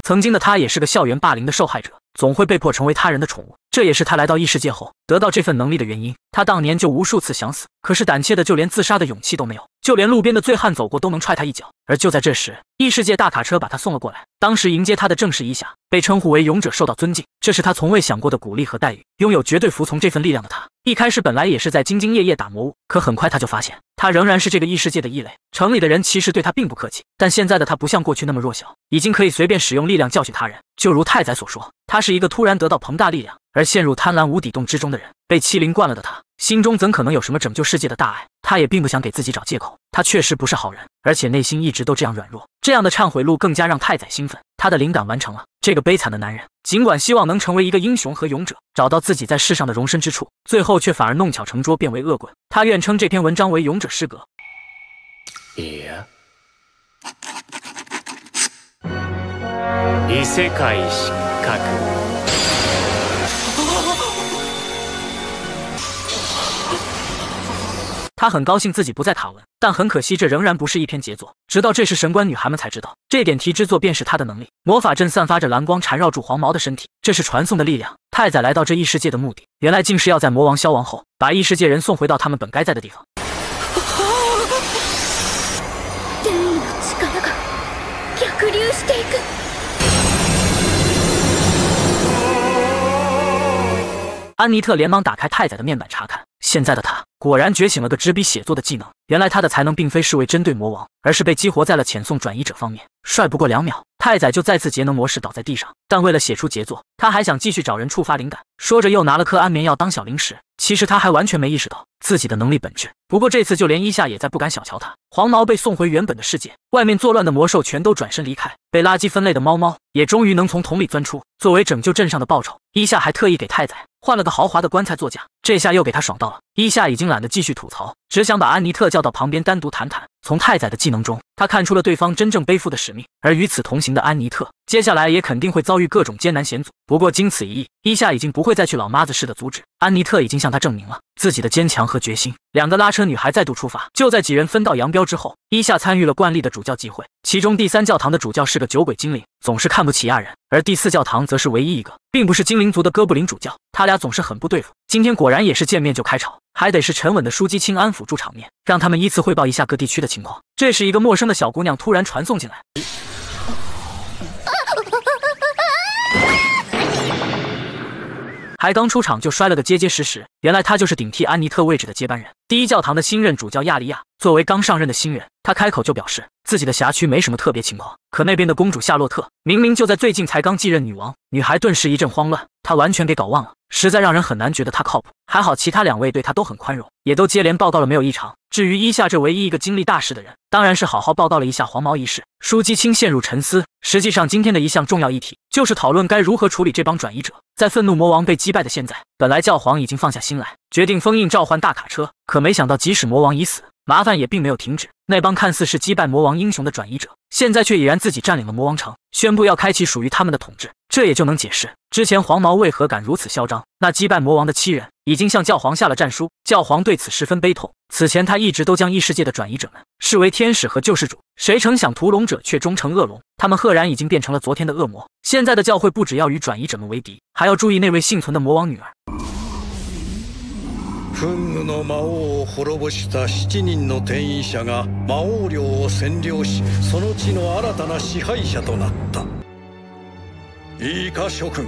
曾经的他也是个校园霸凌的受害者，总会被迫成为他人的宠物。这也是他来到异世界后得到这份能力的原因。他当年就无数次想死，可是胆怯的就连自杀的勇气都没有。就连路边的醉汉走过都能踹他一脚。而就在这时，异世界大卡车把他送了过来。当时迎接他的正是伊夏，被称呼为勇者，受到尊敬。这是他从未想过的鼓励和待遇。拥有绝对服从这份力量的他，一开始本来也是在兢兢业业打魔物，可很快他就发现，他仍然是这个异世界的异类。城里的人其实对他并不客气，但现在的他不像过去那么弱小，已经可以随便使用力量教训他人。就如太宰所说，他是一个突然得到膨大力量。而陷入贪婪无底洞之中的人，被欺凌惯了的他，心中怎可能有什么拯救世界的大爱？他也并不想给自己找借口，他确实不是好人，而且内心一直都这样软弱。这样的忏悔录更加让太宰兴奋，他的灵感完成了。这个悲惨的男人，尽管希望能成为一个英雄和勇者，找到自己在世上的容身之处，最后却反而弄巧成拙，变为恶棍。他愿称这篇文章为勇者失格。他很高兴自己不在塔文，但很可惜，这仍然不是一篇杰作。直到这时，神官女孩们才知道，这点题之作便是他的能力。魔法阵散发着蓝光，缠绕住黄毛的身体，这是传送的力量。太宰来到这异世界的目的，原来竟是要在魔王消亡后，把异世界人送回到他们本该在的地方。安妮特连忙打开太宰的面板查看，现在的他果然觉醒了个执笔写作的技能。原来他的才能并非是为针对魔王，而是被激活在了遣送转移者方面。帅不过两秒，太宰就再次节能模式倒在地上。但为了写出杰作，他还想继续找人触发灵感。说着又拿了颗安眠药当小零食。其实他还完全没意识到自己的能力本质。不过这次，就连伊夏也再不敢小瞧他。黄毛被送回原本的世界，外面作乱的魔兽全都转身离开。被垃圾分类的猫猫也终于能从桶里钻出。作为拯救镇上的报酬，伊夏还特意给太宰换了个豪华的棺材座驾，这下又给他爽到了。伊夏已经懒得继续吐槽，只想把安妮特叫到旁边单独谈谈。从太宰的技能中，他看出了对方真正背负的使命。而与此同行的安妮特，接下来也肯定会遭遇各种艰难险阻。不过经此一役，伊夏已经不会再去老妈子似的阻止安妮特，已经向他证明了自己的坚强和决心。两个拉扯。车女孩再度出发。就在几人分道扬镳之后，伊夏参与了惯例的主教集会。其中第三教堂的主教是个酒鬼精灵，总是看不起亚人；而第四教堂则是唯一一个并不是精灵族的哥布林主教。他俩总是很不对付。今天果然也是见面就开吵，还得是沉稳的舒基清安抚住场面，让他们依次汇报一下各地区的情况。这时，一个陌生的小姑娘突然传送进来，还刚出场就摔了个结结实实。原来她就是顶替安妮特位置的接班人。第一教堂的新任主教亚利亚，作为刚上任的新人，他开口就表示自己的辖区没什么特别情况。可那边的公主夏洛特明明就在最近才刚继任女王，女孩顿时一阵慌乱，她完全给搞忘了，实在让人很难觉得她靠谱。还好其他两位对她都很宽容，也都接连报告了没有异常。至于伊夏这唯一一个经历大事的人，当然是好好报告了一下黄毛一事。枢机卿陷入沉思。实际上，今天的一项重要议题就是讨论该如何处理这帮转移者。在愤怒魔王被击败的现在，本来教皇已经放下心来。决定封印召唤大卡车，可没想到，即使魔王已死，麻烦也并没有停止。那帮看似是击败魔王英雄的转移者，现在却已然自己占领了魔王城，宣布要开启属于他们的统治。这也就能解释之前黄毛为何敢如此嚣张。那击败魔王的七人已经向教皇下了战书，教皇对此十分悲痛。此前他一直都将异世界的转移者们视为天使和救世主，谁成想屠龙者却终成恶龙，他们赫然已经变成了昨天的恶魔。现在的教会不只要与转移者们为敌，还要注意那位幸存的魔王女儿。憤怒の魔王を滅ぼした7人の転移者が魔王領を占領しその地の新たな支配者となったいいか諸君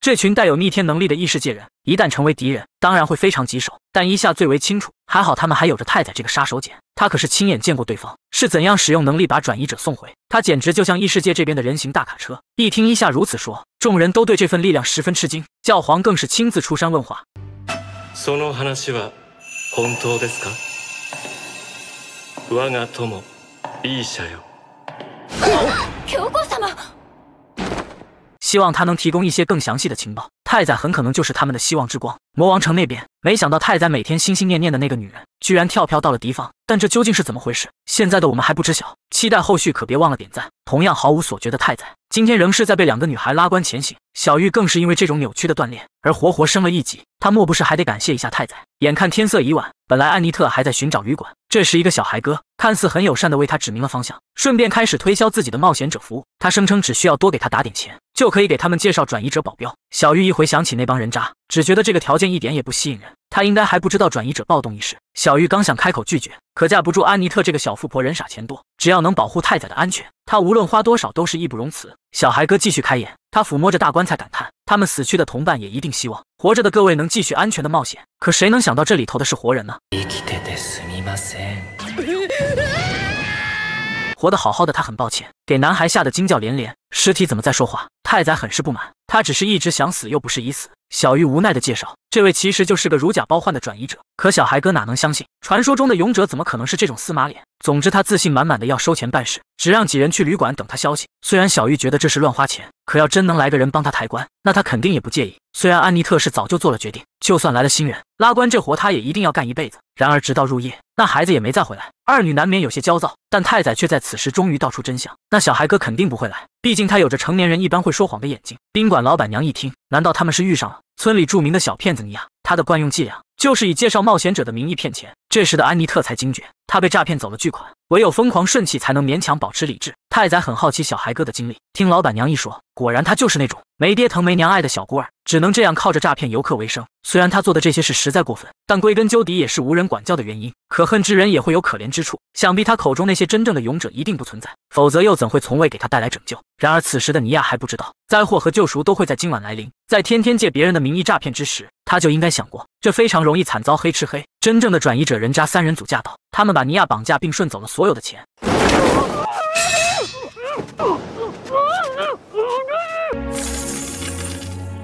这群带有逆天能力的异世界人，一旦成为敌人，当然会非常棘手。但伊夏最为清楚，还好他们还有着太宰这个杀手锏。他可是亲眼见过对方是怎样使用能力把转移者送回。他简直就像异世界这边的人形大卡车。一听伊夏如此说，众人都对这份力量十分吃惊。教皇更是亲自出山问话。希望他能提供一些更详细的情报。太宰很可能就是他们的希望之光。魔王城那边，没想到太宰每天心心念念的那个女人，居然跳票到了敌方。但这究竟是怎么回事？现在的我们还不知晓。期待后续，可别忘了点赞。同样毫无所觉的太宰，今天仍是在被两个女孩拉关前行。小玉更是因为这种扭曲的锻炼而活活升了一级。他莫不是还得感谢一下太宰？眼看天色已晚，本来安妮特还在寻找旅馆，这时一个小孩哥看似很友善的为他指明了方向，顺便开始推销自己的冒险者服务。他声称只需要多给他打点钱，就可以给他们介绍转移者保镖。小玉一回。回想起那帮人渣，只觉得这个条件一点也不吸引人。他应该还不知道转移者暴动一事。小玉刚想开口拒绝，可架不住安妮特这个小富婆人傻钱多，只要能保护太宰的安全，他无论花多少都是义不容辞。小孩哥继续开眼，他抚摸着大棺材，感叹：他们死去的同伴也一定希望活着的各位能继续安全的冒险。可谁能想到这里头的是活人呢？活得好好的，他很抱歉，给男孩吓得惊叫连连。尸体怎么在说话？太宰很是不满，他只是一直想死，又不是已死。小玉无奈的介绍，这位其实就是个如假包换的转移者。可小孩哥哪能相信？传说中的勇者怎么可能是这种司马脸？总之，他自信满满的要收钱办事，只让几人去旅馆等他消息。虽然小玉觉得这是乱花钱，可要真能来个人帮他抬棺，那他肯定也不介意。虽然安妮特是早就做了决定，就算来了新人，拉棺这活他也一定要干一辈子。然而，直到入夜，那孩子也没再回来，二女难免有些焦躁。但太宰却在此时终于道出真相：那小孩哥肯定不会来，毕竟他有着成年人一般会说谎的眼睛。宾馆老板娘一听，难道他们是遇上了村里著名的小骗子尼亚？他的惯用伎俩。就是以介绍冒险者的名义骗钱。这时的安妮特才惊觉，她被诈骗走了巨款，唯有疯狂顺气才能勉强保持理智。太宰很好奇小孩哥的经历，听老板娘一说，果然他就是那种没爹疼没娘爱的小孤儿，只能这样靠着诈骗游客为生。虽然他做的这些事实在过分，但归根究底也是无人管教的原因。可恨之人也会有可怜之处，想必他口中那些真正的勇者一定不存在，否则又怎会从未给他带来拯救？然而此时的尼亚还不知道，灾祸和救赎都会在今晚来临。在天天借别人的名义诈骗之时。他就应该想过，这非常容易惨遭黑吃黑。真正的转移者人渣三人组驾到，他们把尼亚绑架，并顺走了所有的钱。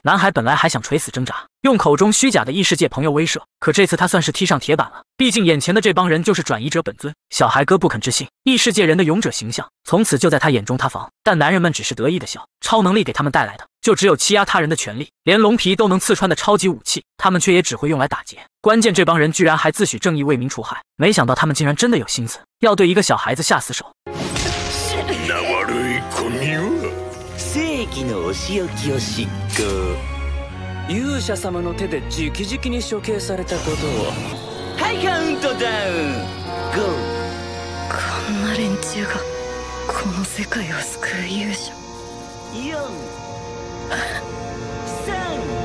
男孩本来还想垂死挣扎，用口中虚假的异世界朋友威慑，可这次他算是踢上铁板了。毕竟眼前的这帮人就是转移者本尊。小孩哥不肯置信异世界人的勇者形象，从此就在他眼中塌房。但男人们只是得意的笑，超能力给他们带来的就只有欺压他人的权利，连龙皮都能刺穿的超级武器，他们却也只会用来打劫。关键这帮人居然还自诩正义，为民除害。没想到他们竟然真的有心思要对一个小孩子下死手。のお仕置きを執行勇者様の手で直々に処刑されたことをはいカウントダウンゴーこんな連中がこの世界を救う勇者4 3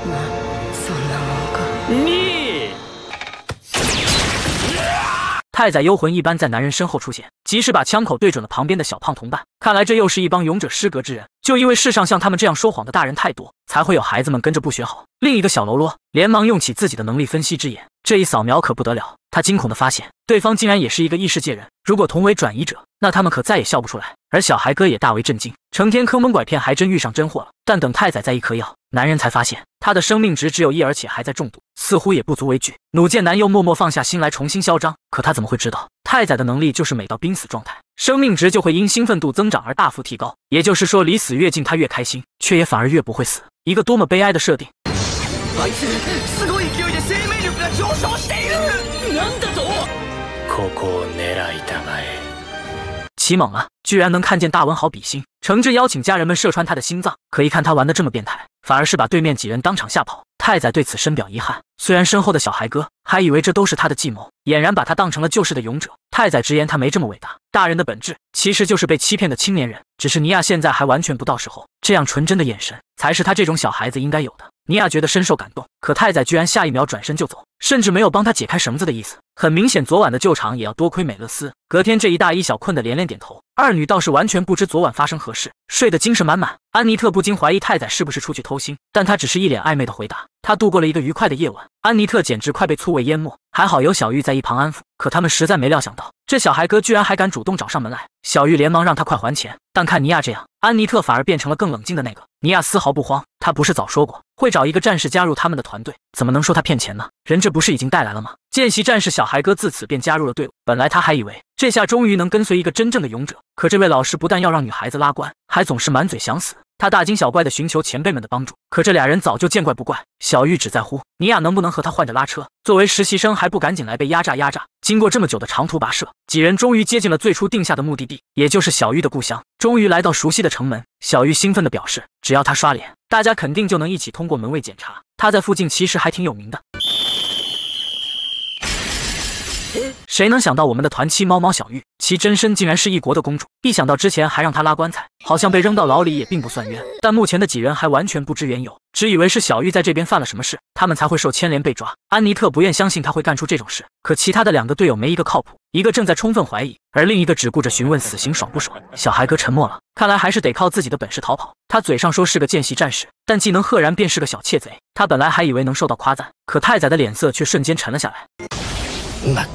まあそんなもんか2太宰幽魂一般在男人身后出现，及时把枪口对准了旁边的小胖同伴。看来这又是一帮勇者失格之人，就因为世上像他们这样说谎的大人太多，才会有孩子们跟着不学好。另一个小喽啰连忙用起自己的能力分析之眼，这一扫描可不得了，他惊恐的发现对方竟然也是一个异世界人。如果同为转移者，那他们可再也笑不出来。而小孩哥也大为震惊，成天坑蒙拐骗，还真遇上真货了。但等太宰再一颗药，男人才发现他的生命值只有一，而且还在中毒，似乎也不足为惧。弩箭男又默默放下心来，重新嚣张。可他怎么会知道太宰的能力就是每到濒死状态，生命值就会因兴奋度增长而大幅提高。也就是说，离死越近，他越开心，却也反而越不会死。一个多么悲哀的设定。奇猛了，居然能看见大文豪比心诚挚邀请家人们射穿他的心脏，可一看他玩的这么变态，反而是把对面几人当场吓跑。太宰对此深表遗憾，虽然身后的小孩哥还以为这都是他的计谋，俨然把他当成了救世的勇者。太宰直言他没这么伟大，大人的本质其实就是被欺骗的青年人，只是尼亚现在还完全不到时候，这样纯真的眼神才是他这种小孩子应该有的。尼亚觉得深受感动，可太宰居然下一秒转身就走，甚至没有帮他解开绳子的意思。很明显，昨晚的救场也要多亏美乐斯。隔天这一大一小困得连连点头。二女倒是完全不知昨晚发生何事，睡得精神满满。安妮特不禁怀疑太宰是不是出去偷腥，但他只是一脸暧昧的回答。他度过了一个愉快的夜晚。安妮特简直快被醋味淹没，还好有小玉在一旁安抚。可他们实在没料想到，这小孩哥居然还敢主动找上门来。小玉连忙让他快还钱，但看尼亚这样。安妮特反而变成了更冷静的那个，尼亚丝毫不慌。他不是早说过会找一个战士加入他们的团队，怎么能说他骗钱呢？人质不是已经带来了吗？见习战士小孩哥自此便加入了队伍。本来他还以为这下终于能跟随一个真正的勇者，可这位老师不但要让女孩子拉关，还总是满嘴想死。他大惊小怪的寻求前辈们的帮助，可这俩人早就见怪不怪。小玉只在乎尼亚能不能和他换着拉车。作为实习生，还不赶紧来被压榨压榨。经过这么久的长途跋涉，几人终于接近了最初定下的目的地，也就是小玉的故乡。终于来到熟悉的城门，小玉兴奋的表示，只要他刷脸，大家肯定就能一起通过门卫检查。他在附近其实还挺有名的。谁能想到我们的团妻猫猫小玉，其真身竟然是一国的公主？一想到之前还让她拉棺材，好像被扔到牢里也并不算冤。但目前的几人还完全不知缘由，只以为是小玉在这边犯了什么事，他们才会受牵连被抓。安妮特不愿相信他会干出这种事，可其他的两个队友没一个靠谱，一个正在充分怀疑，而另一个只顾着询问死刑爽不爽。小孩哥沉默了，看来还是得靠自己的本事逃跑。他嘴上说是个见习战士，但技能赫然便是个小窃贼。他本来还以为能受到夸赞，可太宰的脸色却瞬间沉了下来。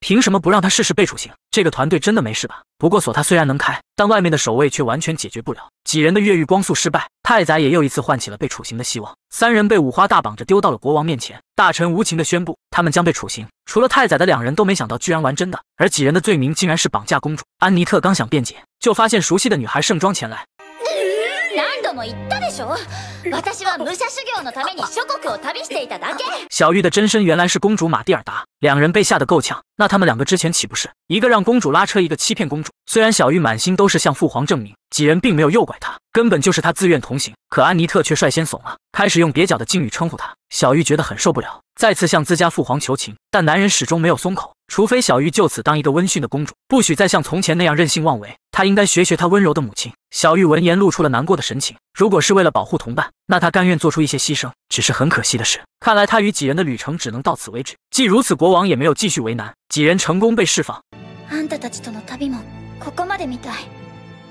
凭什么不让他试试被处刑？这个团队真的没事吧？不过锁他虽然能开，但外面的守卫却完全解决不了。几人的越狱光速失败，太宰也又一次唤起了被处刑的希望。三人被五花大绑着丢到了国王面前，大臣无情的宣布他们将被处刑。除了太宰的两人都没想到，居然玩真的。而几人的罪名竟然是绑架公主安妮特。刚想辩解，就发现熟悉的女孩盛装前来。小玉的真身原来是公主玛蒂尔达，两人被吓得够呛。那他们两个之前岂不是一个让公主拉车，一个欺骗公主？虽然小玉满心都是向父皇证明几人并没有诱拐他，根本就是他自愿同行。可安妮特却率先怂了，开始用蹩脚的敬语称呼他。小玉觉得很受不了，再次向自家父皇求情，但男人始终没有松口，除非小玉就此当一个温驯的公主，不许再像从前那样任性妄为。他应该学学他温柔的母亲小玉。闻言露出了难过的神情。如果是为了保护同伴，那他甘愿做出一些牺牲。只是很可惜的是，看来他与几人的旅程只能到此为止。既如此，国王也没有继续为难几人，成功被释放。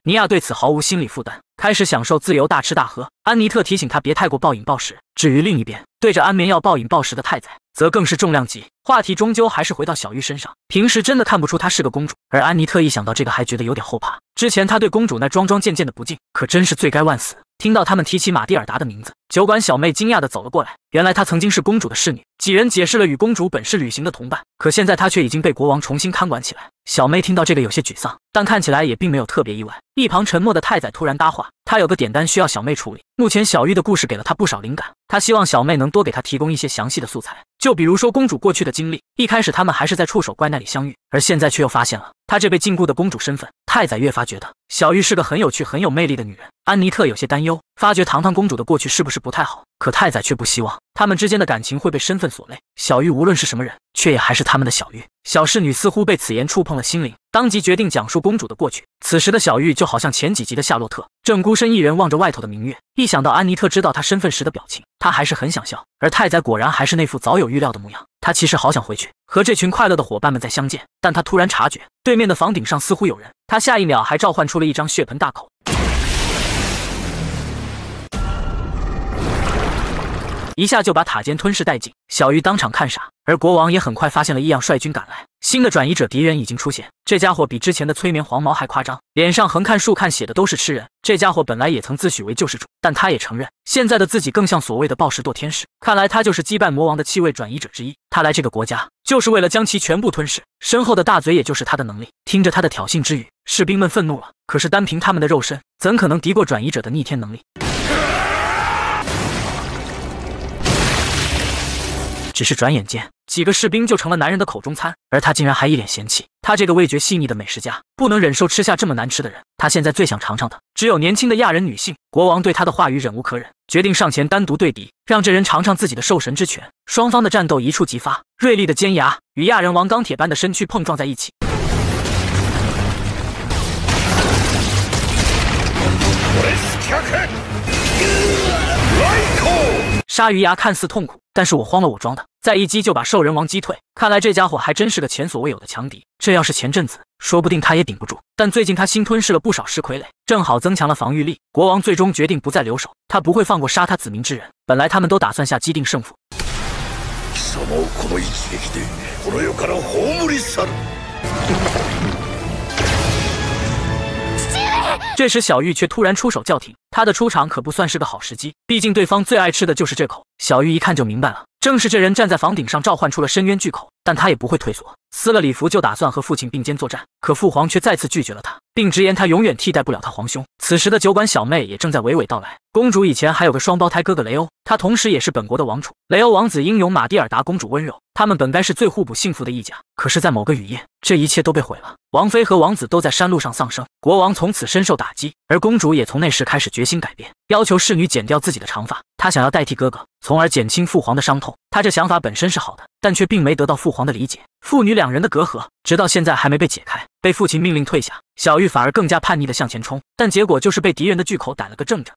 尼亚对此毫无心理负担，开始享受自由，大吃大喝。安妮特提醒他别太过暴饮暴食。至于另一边，对着安眠药暴饮暴食的太宰。则更是重量级话题，终究还是回到小玉身上。平时真的看不出她是个公主，而安妮特意想到这个，还觉得有点后怕。之前她对公主那桩桩件件的不敬，可真是罪该万死。听到他们提起玛蒂尔达的名字，酒馆小妹惊讶地走了过来。原来她曾经是公主的侍女。几人解释了与公主本是旅行的同伴，可现在她却已经被国王重新看管起来。小妹听到这个有些沮丧，但看起来也并没有特别意外。一旁沉默的太宰突然搭话。他有个点单需要小妹处理，目前小玉的故事给了他不少灵感，他希望小妹能多给他提供一些详细的素材，就比如说公主过去的经历。一开始他们还是在触手怪那里相遇，而现在却又发现了她这被禁锢的公主身份。太宰越发觉得小玉是个很有趣、很有魅力的女人。安妮特有些担忧，发觉糖糖公主的过去是不是不太好？可太宰却不希望他们之间的感情会被身份所累。小玉无论是什么人，却也还是他们的小玉。小侍女似乎被此言触碰了心灵，当即决定讲述公主的过去。此时的小玉就好像前几集的夏洛特，正孤身一人望着外头的明月。一想到安妮特知道她身份时的表情，她还是很想笑。而太宰果然还是那副早有预料的模样。他其实好想回去和这群快乐的伙伴们再相见，但他突然察觉对面的房顶上似乎有人。他下一秒还召唤出了一张血盆大口。一下就把塔尖吞噬殆尽，小鱼当场看傻。而国王也很快发现了异样，率军赶来。新的转移者敌人已经出现，这家伙比之前的催眠黄毛还夸张，脸上横看竖看写的都是吃人。这家伙本来也曾自诩为救世主，但他也承认，现在的自己更像所谓的暴食堕天使。看来他就是击败魔王的七位转移者之一。他来这个国家就是为了将其全部吞噬。身后的大嘴也就是他的能力。听着他的挑衅之语，士兵们愤怒了。可是单凭他们的肉身，怎可能敌过转移者的逆天能力？只是转眼间，几个士兵就成了男人的口中餐，而他竟然还一脸嫌弃。他这个味觉细腻的美食家，不能忍受吃下这么难吃的人。他现在最想尝尝的，只有年轻的亚人女性。国王对他的话语忍无可忍，决定上前单独对敌，让这人尝尝自己的兽神之拳。双方的战斗一触即发，锐利的尖牙与亚人王钢铁般的身躯碰撞在一起。鲨鱼牙看似痛苦，但是我慌了，我装的，再一击就把兽人王击退。看来这家伙还真是个前所未有的强敌，这要是前阵子，说不定他也顶不住。但最近他新吞噬了不少石傀儡，正好增强了防御力。国王最终决定不再留守，他不会放过杀他子民之人。本来他们都打算下基定胜负。这时，小玉却突然出手叫停。他的出场可不算是个好时机，毕竟对方最爱吃的就是这口。小玉一看就明白了，正是这人站在房顶上召唤出了深渊巨口。但他也不会退缩，撕了礼服就打算和父亲并肩作战。可父皇却再次拒绝了他。并直言他永远替代不了他皇兄。此时的酒馆小妹也正在娓娓道来：公主以前还有个双胞胎哥哥雷欧，他同时也是本国的王储。雷欧王子英勇，马蒂尔达公主温柔，他们本该是最互补、幸福的一家。可是，在某个雨夜，这一切都被毁了。王妃和王子都在山路上丧生，国王从此深受打击，而公主也从那时开始决心改变，要求侍女剪掉自己的长发。她想要代替哥哥，从而减轻父皇的伤痛。她这想法本身是好的，但却并没得到父皇的理解。父女两人的隔阂，直到现在还没被解开。被父亲命令退下，小玉反而更加叛逆的向前冲，但结果就是被敌人的巨口逮了个正着。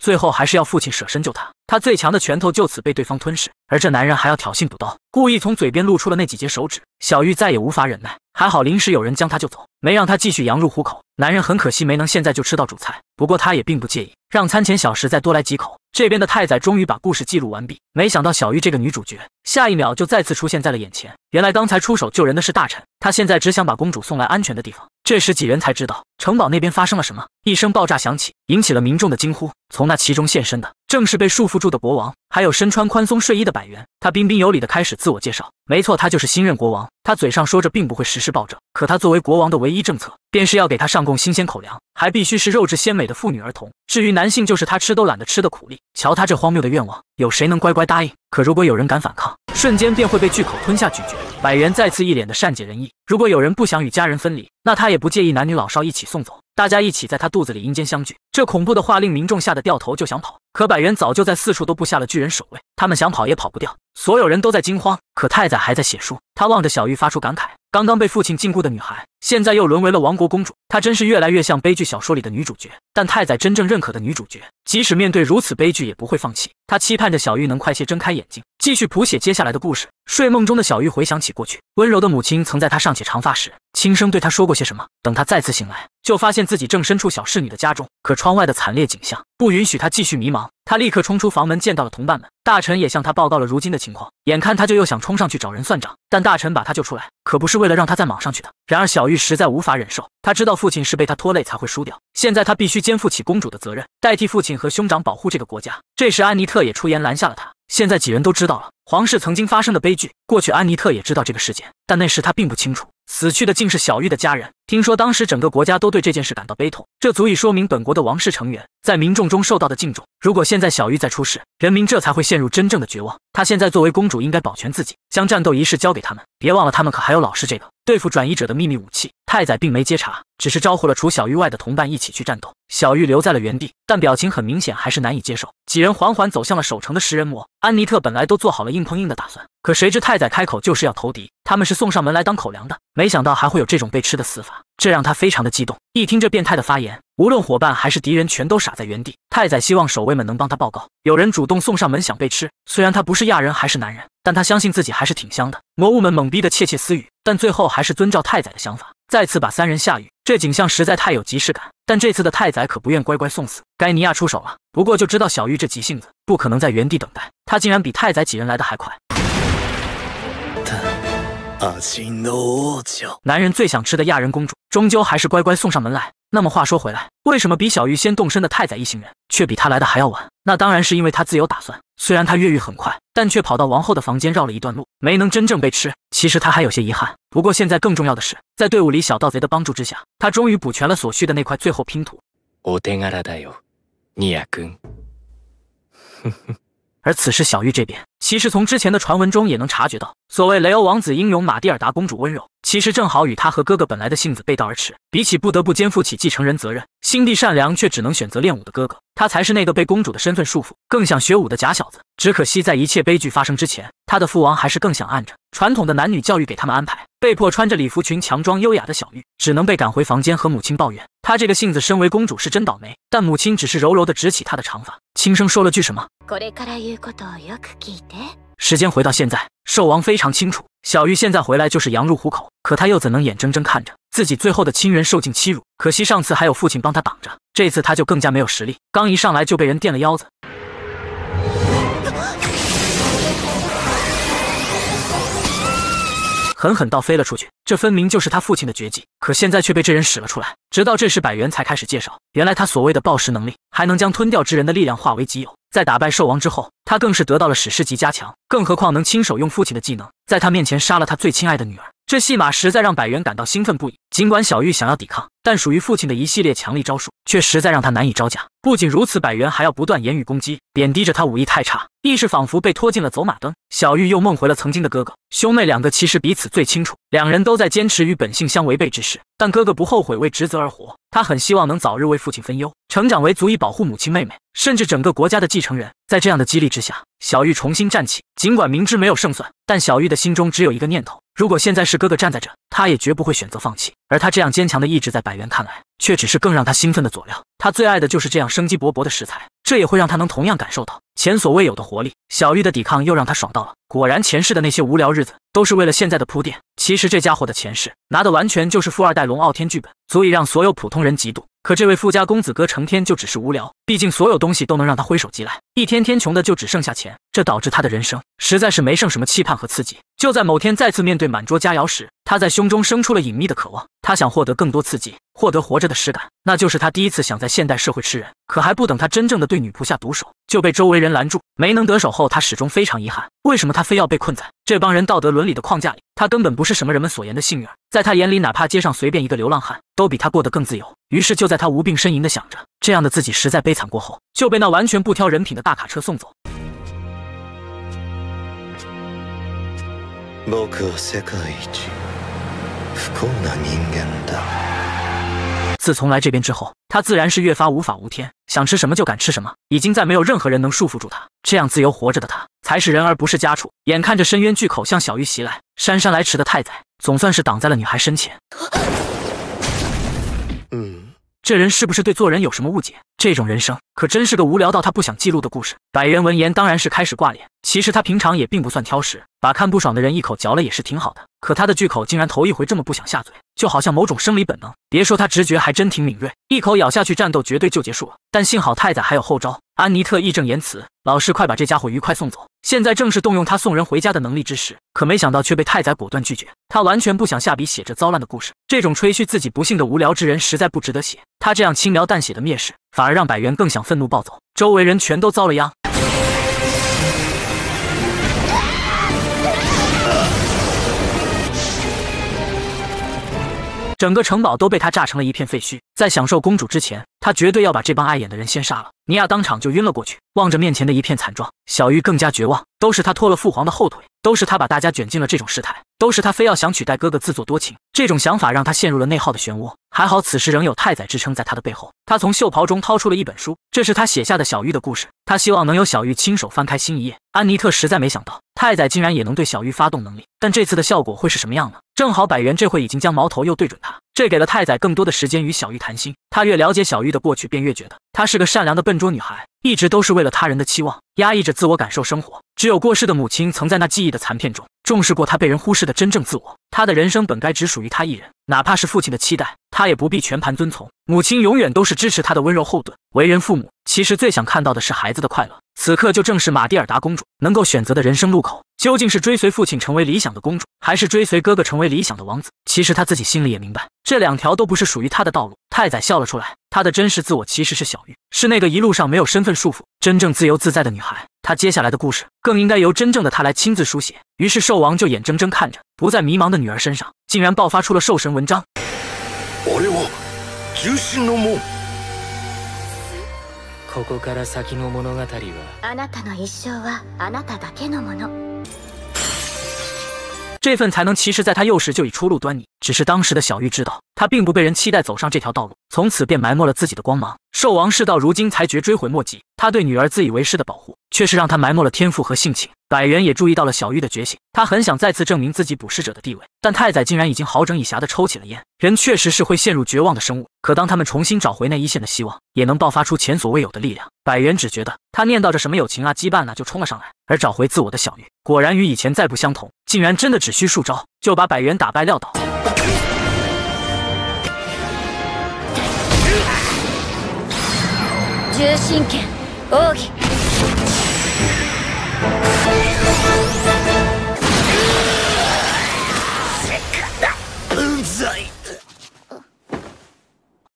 最后还是要父亲舍身救他，他最强的拳头就此被对方吞噬。而这男人还要挑衅补刀，故意从嘴边露出了那几节手指。小玉再也无法忍耐，还好临时有人将他救走，没让他继续羊入虎口。男人很可惜没能现在就吃到主菜，不过他也并不介意，让餐前小食再多来几口。这边的太宰终于把故事记录完毕，没想到小玉这个女主角，下一秒就再次出现在了眼前。原来刚才出手救人的，是大臣，他现在只想把公主送来安全的地方。这时几人才知道城堡那边发生了什么，一声爆炸响起，引起了民众的惊呼。从那其中现身的，正是被束缚住的国王。还有身穿宽松睡衣的百元，他彬彬有礼的开始自我介绍。没错，他就是新任国王。他嘴上说着并不会实施暴政，可他作为国王的唯一政策，便是要给他上供新鲜口粮，还必须是肉质鲜美的妇女儿童。至于男性，就是他吃都懒得吃的苦力。瞧他这荒谬的愿望，有谁能乖乖答应？可如果有人敢反抗，瞬间便会被巨口吞下咀嚼。百元再次一脸的善解人意，如果有人不想与家人分离，那他也不介意男女老少一起送走。大家一起在他肚子里阴间相聚，这恐怖的话令民众吓得掉头就想跑，可百元早就在四处都布下了巨人守卫，他们想跑也跑不掉。所有人都在惊慌，可太宰还在写书，他望着小玉发出感慨。刚刚被父亲禁锢的女孩，现在又沦为了王国公主，她真是越来越像悲剧小说里的女主角。但太宰真正认可的女主角，即使面对如此悲剧，也不会放弃。他期盼着小玉能快些睁开眼睛，继续谱写接下来的故事。睡梦中的小玉回想起过去，温柔的母亲曾在她尚且长发时，轻声对她说过些什么。等她再次醒来，就发现自己正身处小侍女的家中。可窗外的惨烈景象不允许她继续迷茫。他立刻冲出房门，见到了同伴们。大臣也向他报告了如今的情况。眼看他就又想冲上去找人算账，但大臣把他救出来，可不是为了让他再莽上去的。然而小玉实在无法忍受，他知道父亲是被他拖累才会输掉，现在他必须肩负起公主的责任，代替父亲和兄长保护这个国家。这时安妮特也出言拦下了他。现在几人都知道了皇室曾经发生的悲剧。过去安妮特也知道这个事件，但那时他并不清楚。死去的竟是小玉的家人。听说当时整个国家都对这件事感到悲痛，这足以说明本国的王室成员在民众中受到的敬重。如果现在小玉再出事，人民这才会陷入真正的绝望。她现在作为公主，应该保全自己，将战斗仪式交给他们。别忘了，他们可还有老师这个对付转移者的秘密武器。太宰并没接茬，只是招呼了除小玉外的同伴一起去战斗。小玉留在了原地，但表情很明显还是难以接受。几人缓缓走向了守城的食人魔安妮特。本来都做好了硬碰硬的打算，可谁知太宰开口就是要投敌，他们是送上门来当口粮的。没想到还会有这种被吃的死法，这让他非常的激动。一听这变态的发言，无论伙伴还是敌人全都傻在原地。太宰希望守卫们能帮他报告，有人主动送上门想被吃。虽然他不是亚人还是男人，但他相信自己还是挺香的。魔物们懵逼的窃窃私语，但最后还是遵照太宰的想法。再次把三人吓晕，这景象实在太有即视感。但这次的太宰可不愿乖乖送死，该尼亚出手了。不过就知道小玉这急性子，不可能在原地等待，他竟然比太宰几人来的还快。男人最想吃的亚人公主，终究还是乖乖送上门来。那么话说回来，为什么比小玉先动身的太宰一行人，却比他来的还要晚？那当然是因为他自有打算。虽然他越狱很快，但却跑到王后的房间绕了一段路，没能真正被吃。其实他还有些遗憾，不过现在更重要的是，在队伍里小盗贼的帮助之下，他终于补全了所需的那块最后拼图。お手柄だよ、ニ哼哼。而此时，小玉这边其实从之前的传闻中也能察觉到，所谓雷欧王子英勇，玛蒂尔达公主温柔，其实正好与他和哥哥本来的性子背道而驰。比起不得不肩负起继承人责任，心地善良却只能选择练武的哥哥。他才是那个被公主的身份束缚、更想学武的假小子。只可惜，在一切悲剧发生之前，他的父王还是更想按着传统的男女教育给他们安排。被迫穿着礼服裙强装优雅的小玉，只能被赶回房间和母亲抱怨。他这个性子，身为公主是真倒霉。但母亲只是柔柔的直起她的长发，轻声说了句什么。时间回到现在，兽王非常清楚，小玉现在回来就是羊入虎口。可他又怎能眼睁睁看着自己最后的亲人受尽欺辱？可惜上次还有父亲帮他挡着，这次他就更加没有实力。刚一上来就被人垫了腰子，狠狠倒飞了出去。这分明就是他父亲的绝技，可现在却被这人使了出来。直到这时，百元才开始介绍，原来他所谓的暴食能力，还能将吞掉之人的力量化为己有。在打败兽王之后，他更是得到了史诗级加强。更何况能亲手用父亲的技能，在他面前杀了他最亲爱的女儿。这戏码实在让百元感到兴奋不已。尽管小玉想要抵抗，但属于父亲的一系列强力招数却实在让他难以招架。不仅如此，百元还要不断言语攻击，贬低着他武艺太差，意识仿佛被拖进了走马灯。小玉又梦回了曾经的哥哥。兄妹两个其实彼此最清楚，两人都在坚持与本性相违背之事。但哥哥不后悔为职责而活，他很希望能早日为父亲分忧，成长为足以保护母亲、妹妹，甚至整个国家的继承人。在这样的激励之下，小玉重新站起。尽管明知没有胜算，但小玉的心中只有一个念头：如果现在是哥哥站在这。他也绝不会选择放弃，而他这样坚强的意志，在百元看来，却只是更让他兴奋的佐料。他最爱的就是这样生机勃勃的食材，这也会让他能同样感受到前所未有的活力。小玉的抵抗又让他爽到了，果然前世的那些无聊日子都是为了现在的铺垫。其实这家伙的前世拿的完全就是富二代龙傲天剧本，足以让所有普通人嫉妒。可这位富家公子哥成天就只是无聊，毕竟所有东西都能让他挥手即来，一天天穷的就只剩下钱，这导致他的人生实在是没剩什么期盼和刺激。就在某天再次面对满桌佳肴时，他在胸中生出了隐秘的渴望，他想获得更多刺激。获得活着的实感，那就是他第一次想在现代社会吃人。可还不等他真正的对女仆下毒手，就被周围人拦住，没能得手。后他始终非常遗憾，为什么他非要被困在这帮人道德伦理的框架里？他根本不是什么人们所言的幸运儿，在他眼里，哪怕街上随便一个流浪汉，都比他过得更自由。于是就在他无病呻吟的想着这样的自己实在悲惨过后，就被那完全不挑人品的大卡车送走。自从来这边之后，他自然是越发无法无天，想吃什么就敢吃什么，已经在没有任何人能束缚住他。这样自由活着的他，才是人而不是家畜。眼看着深渊巨口向小玉袭来，姗姗来迟的太宰总算是挡在了女孩身前。这人是不是对做人有什么误解？这种人生可真是个无聊到他不想记录的故事。百元闻言，当然是开始挂脸。其实他平常也并不算挑食，把看不爽的人一口嚼了也是挺好的。可他的巨口竟然头一回这么不想下嘴，就好像某种生理本能。别说他直觉还真挺敏锐，一口咬下去，战斗绝对就结束了。但幸好太宰还有后招。安妮特义正言辞：“老师，快把这家伙愉快送走！现在正是动用他送人回家的能力之时。”可没想到，却被太宰果断拒绝。他完全不想下笔写这糟烂的故事。这种吹嘘自己不幸的无聊之人，实在不值得写。他这样轻描淡写的蔑视，反而让百元更想愤怒暴走。周围人全都遭了殃，整个城堡都被他炸成了一片废墟。在享受公主之前，他绝对要把这帮碍眼的人先杀了。尼亚当场就晕了过去，望着面前的一片惨状，小玉更加绝望。都是他拖了父皇的后腿，都是他把大家卷进了这种事态，都是他非要想取代哥哥自作多情。这种想法让他陷入了内耗的漩涡。还好，此时仍有太宰支撑在他的背后。他从袖袍中掏出了一本书，这是他写下的小玉的故事。他希望能有小玉亲手翻开新一页。安妮特实在没想到，太宰竟然也能对小玉发动能力，但这次的效果会是什么样呢？正好百元这回已经将矛头又对准他。这给了太宰更多的时间与小玉谈心。他越了解小玉的过去，便越觉得她是个善良的笨拙女孩，一直都是为了他人的期望压抑着自我感受生活。只有过世的母亲曾在那记忆的残片中重视过她被人忽视的真正自我。她的人生本该只属于她一人，哪怕是父亲的期待，她也不必全盘遵从。母亲永远都是支持她的温柔后盾。为人父母，其实最想看到的是孩子的快乐。此刻就正是马蒂尔达公主能够选择的人生路口。究竟是追随父亲成为理想的公主，还是追随哥哥成为理想的王子？其实他自己心里也明白，这两条都不是属于他的道路。太宰笑了出来，他的真实自我其实是小玉，是那个一路上没有身份束缚、真正自由自在的女孩。他接下来的故事，更应该由真正的她来亲自书写。于是兽王就眼睁睁看着，不再迷茫的女儿身上，竟然爆发出了兽神文章。ここから先の物語はあなたの一生はあなただけのもの这份才能其实，在他幼时就已初露端倪，只是当时的小玉知道，他并不被人期待走上这条道路，从此便埋没了自己的光芒。兽王事到如今才觉追悔莫及，他对女儿自以为是的保护，却是让他埋没了天赋和性情。百元也注意到了小玉的觉醒，他很想再次证明自己捕食者的地位，但太宰竟然已经好整以暇的抽起了烟。人确实是会陷入绝望的生物，可当他们重新找回那一线的希望，也能爆发出前所未有的力量。百元只觉得他念叨着什么友情啊、羁绊啊，就冲了上来。而找回自我的小玉，果然与以前再不相同。竟然真的只需数招就把百元打败撂倒。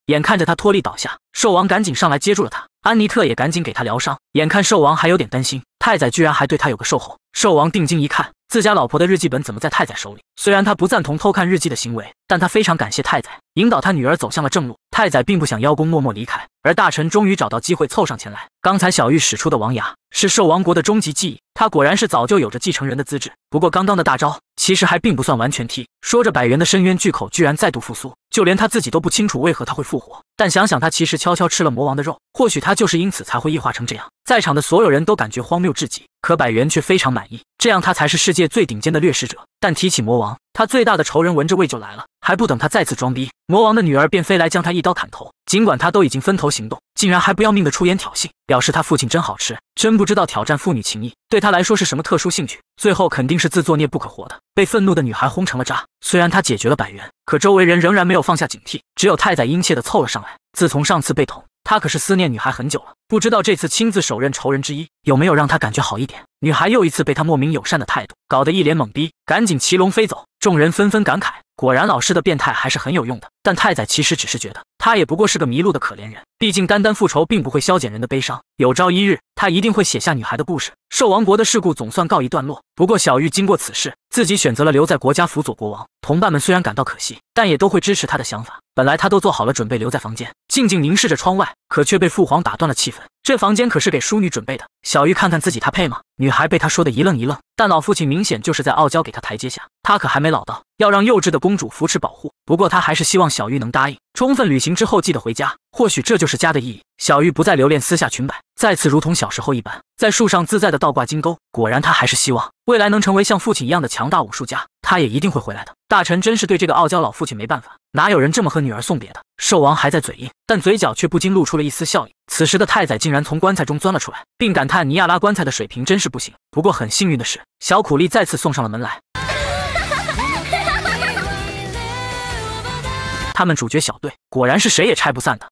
眼看着他脱力倒下，兽王赶紧上来接住了他，安妮特也赶紧给他疗伤。眼看兽王还有点担心，太宰居然还对他有个售后。兽王定睛一看。自家老婆的日记本怎么在太宰手里？虽然他不赞同偷看日记的行为，但他非常感谢太宰引导他女儿走向了正路。太宰并不想邀功，默默离开。而大臣终于找到机会凑上前来。刚才小玉使出的王牙是兽王国的终极技艺，他果然是早就有着继承人的资质。不过刚刚的大招其实还并不算完全踢。说着，百元的深渊巨口居然再度复苏，就连他自己都不清楚为何他会复活。但想想他其实悄悄吃了魔王的肉，或许他就是因此才会异化成这样。在场的所有人都感觉荒谬至极，可百元却非常满意，这样他才是世界最顶尖的掠食者。但提起魔王，他最大的仇人闻着味就来了。还不等他再次装逼，魔王的女儿便飞来将他一刀砍头。尽管他都已经分头行动，竟然还不要命的出言挑衅，表示他父亲真好吃，真不知道挑战父女情谊对他来说是什么特殊兴趣。最后肯定是自作孽不可活的，被愤怒的女孩轰成了渣。虽然他解决了百元，可周围人仍然没有放下警惕。只有太宰殷切的凑了上来。自从上次被捅，他可是思念女孩很久了，不知道这次亲自手刃仇人之一，有没有让他感觉好一点？女孩又一次被他莫名友善的态度搞得一脸懵逼，赶紧骑龙飞走。众人纷纷感慨，果然老师的变态还是很有用的。但太宰其实只是觉得。他也不过是个迷路的可怜人，毕竟单单复仇并不会消减人的悲伤。有朝一日，他一定会写下女孩的故事。兽王国的事故总算告一段落，不过小玉经过此事，自己选择了留在国家辅佐国王。同伴们虽然感到可惜，但也都会支持他的想法。本来他都做好了准备留在房间，静静凝视着窗外，可却被父皇打断了气氛。这房间可是给淑女准备的。小玉看看自己，她配吗？女孩被他说的一愣一愣，但老父亲明显就是在傲娇给她台阶下。她可还没老到要让幼稚的公主扶持保护。不过他还是希望小玉能答应，充分旅行之后记得回家，或许这就是家的意义。小玉不再留恋，撕下裙摆，再次如同小时候一般，在树上自在的倒挂金钩。果然，他还是希望未来能成为像父亲一样的强大武术家，他也一定会回来的。大臣真是对这个傲娇老父亲没办法，哪有人这么和女儿送别的？兽王还在嘴硬，但嘴角却不禁露出了一丝笑意。此时的太宰竟然从棺材中钻了出来，并感叹尼亚拉棺材的水平真是不行。不过很幸运的是，小苦力再次送上了门来。他们主角小队果然是谁也拆不散的。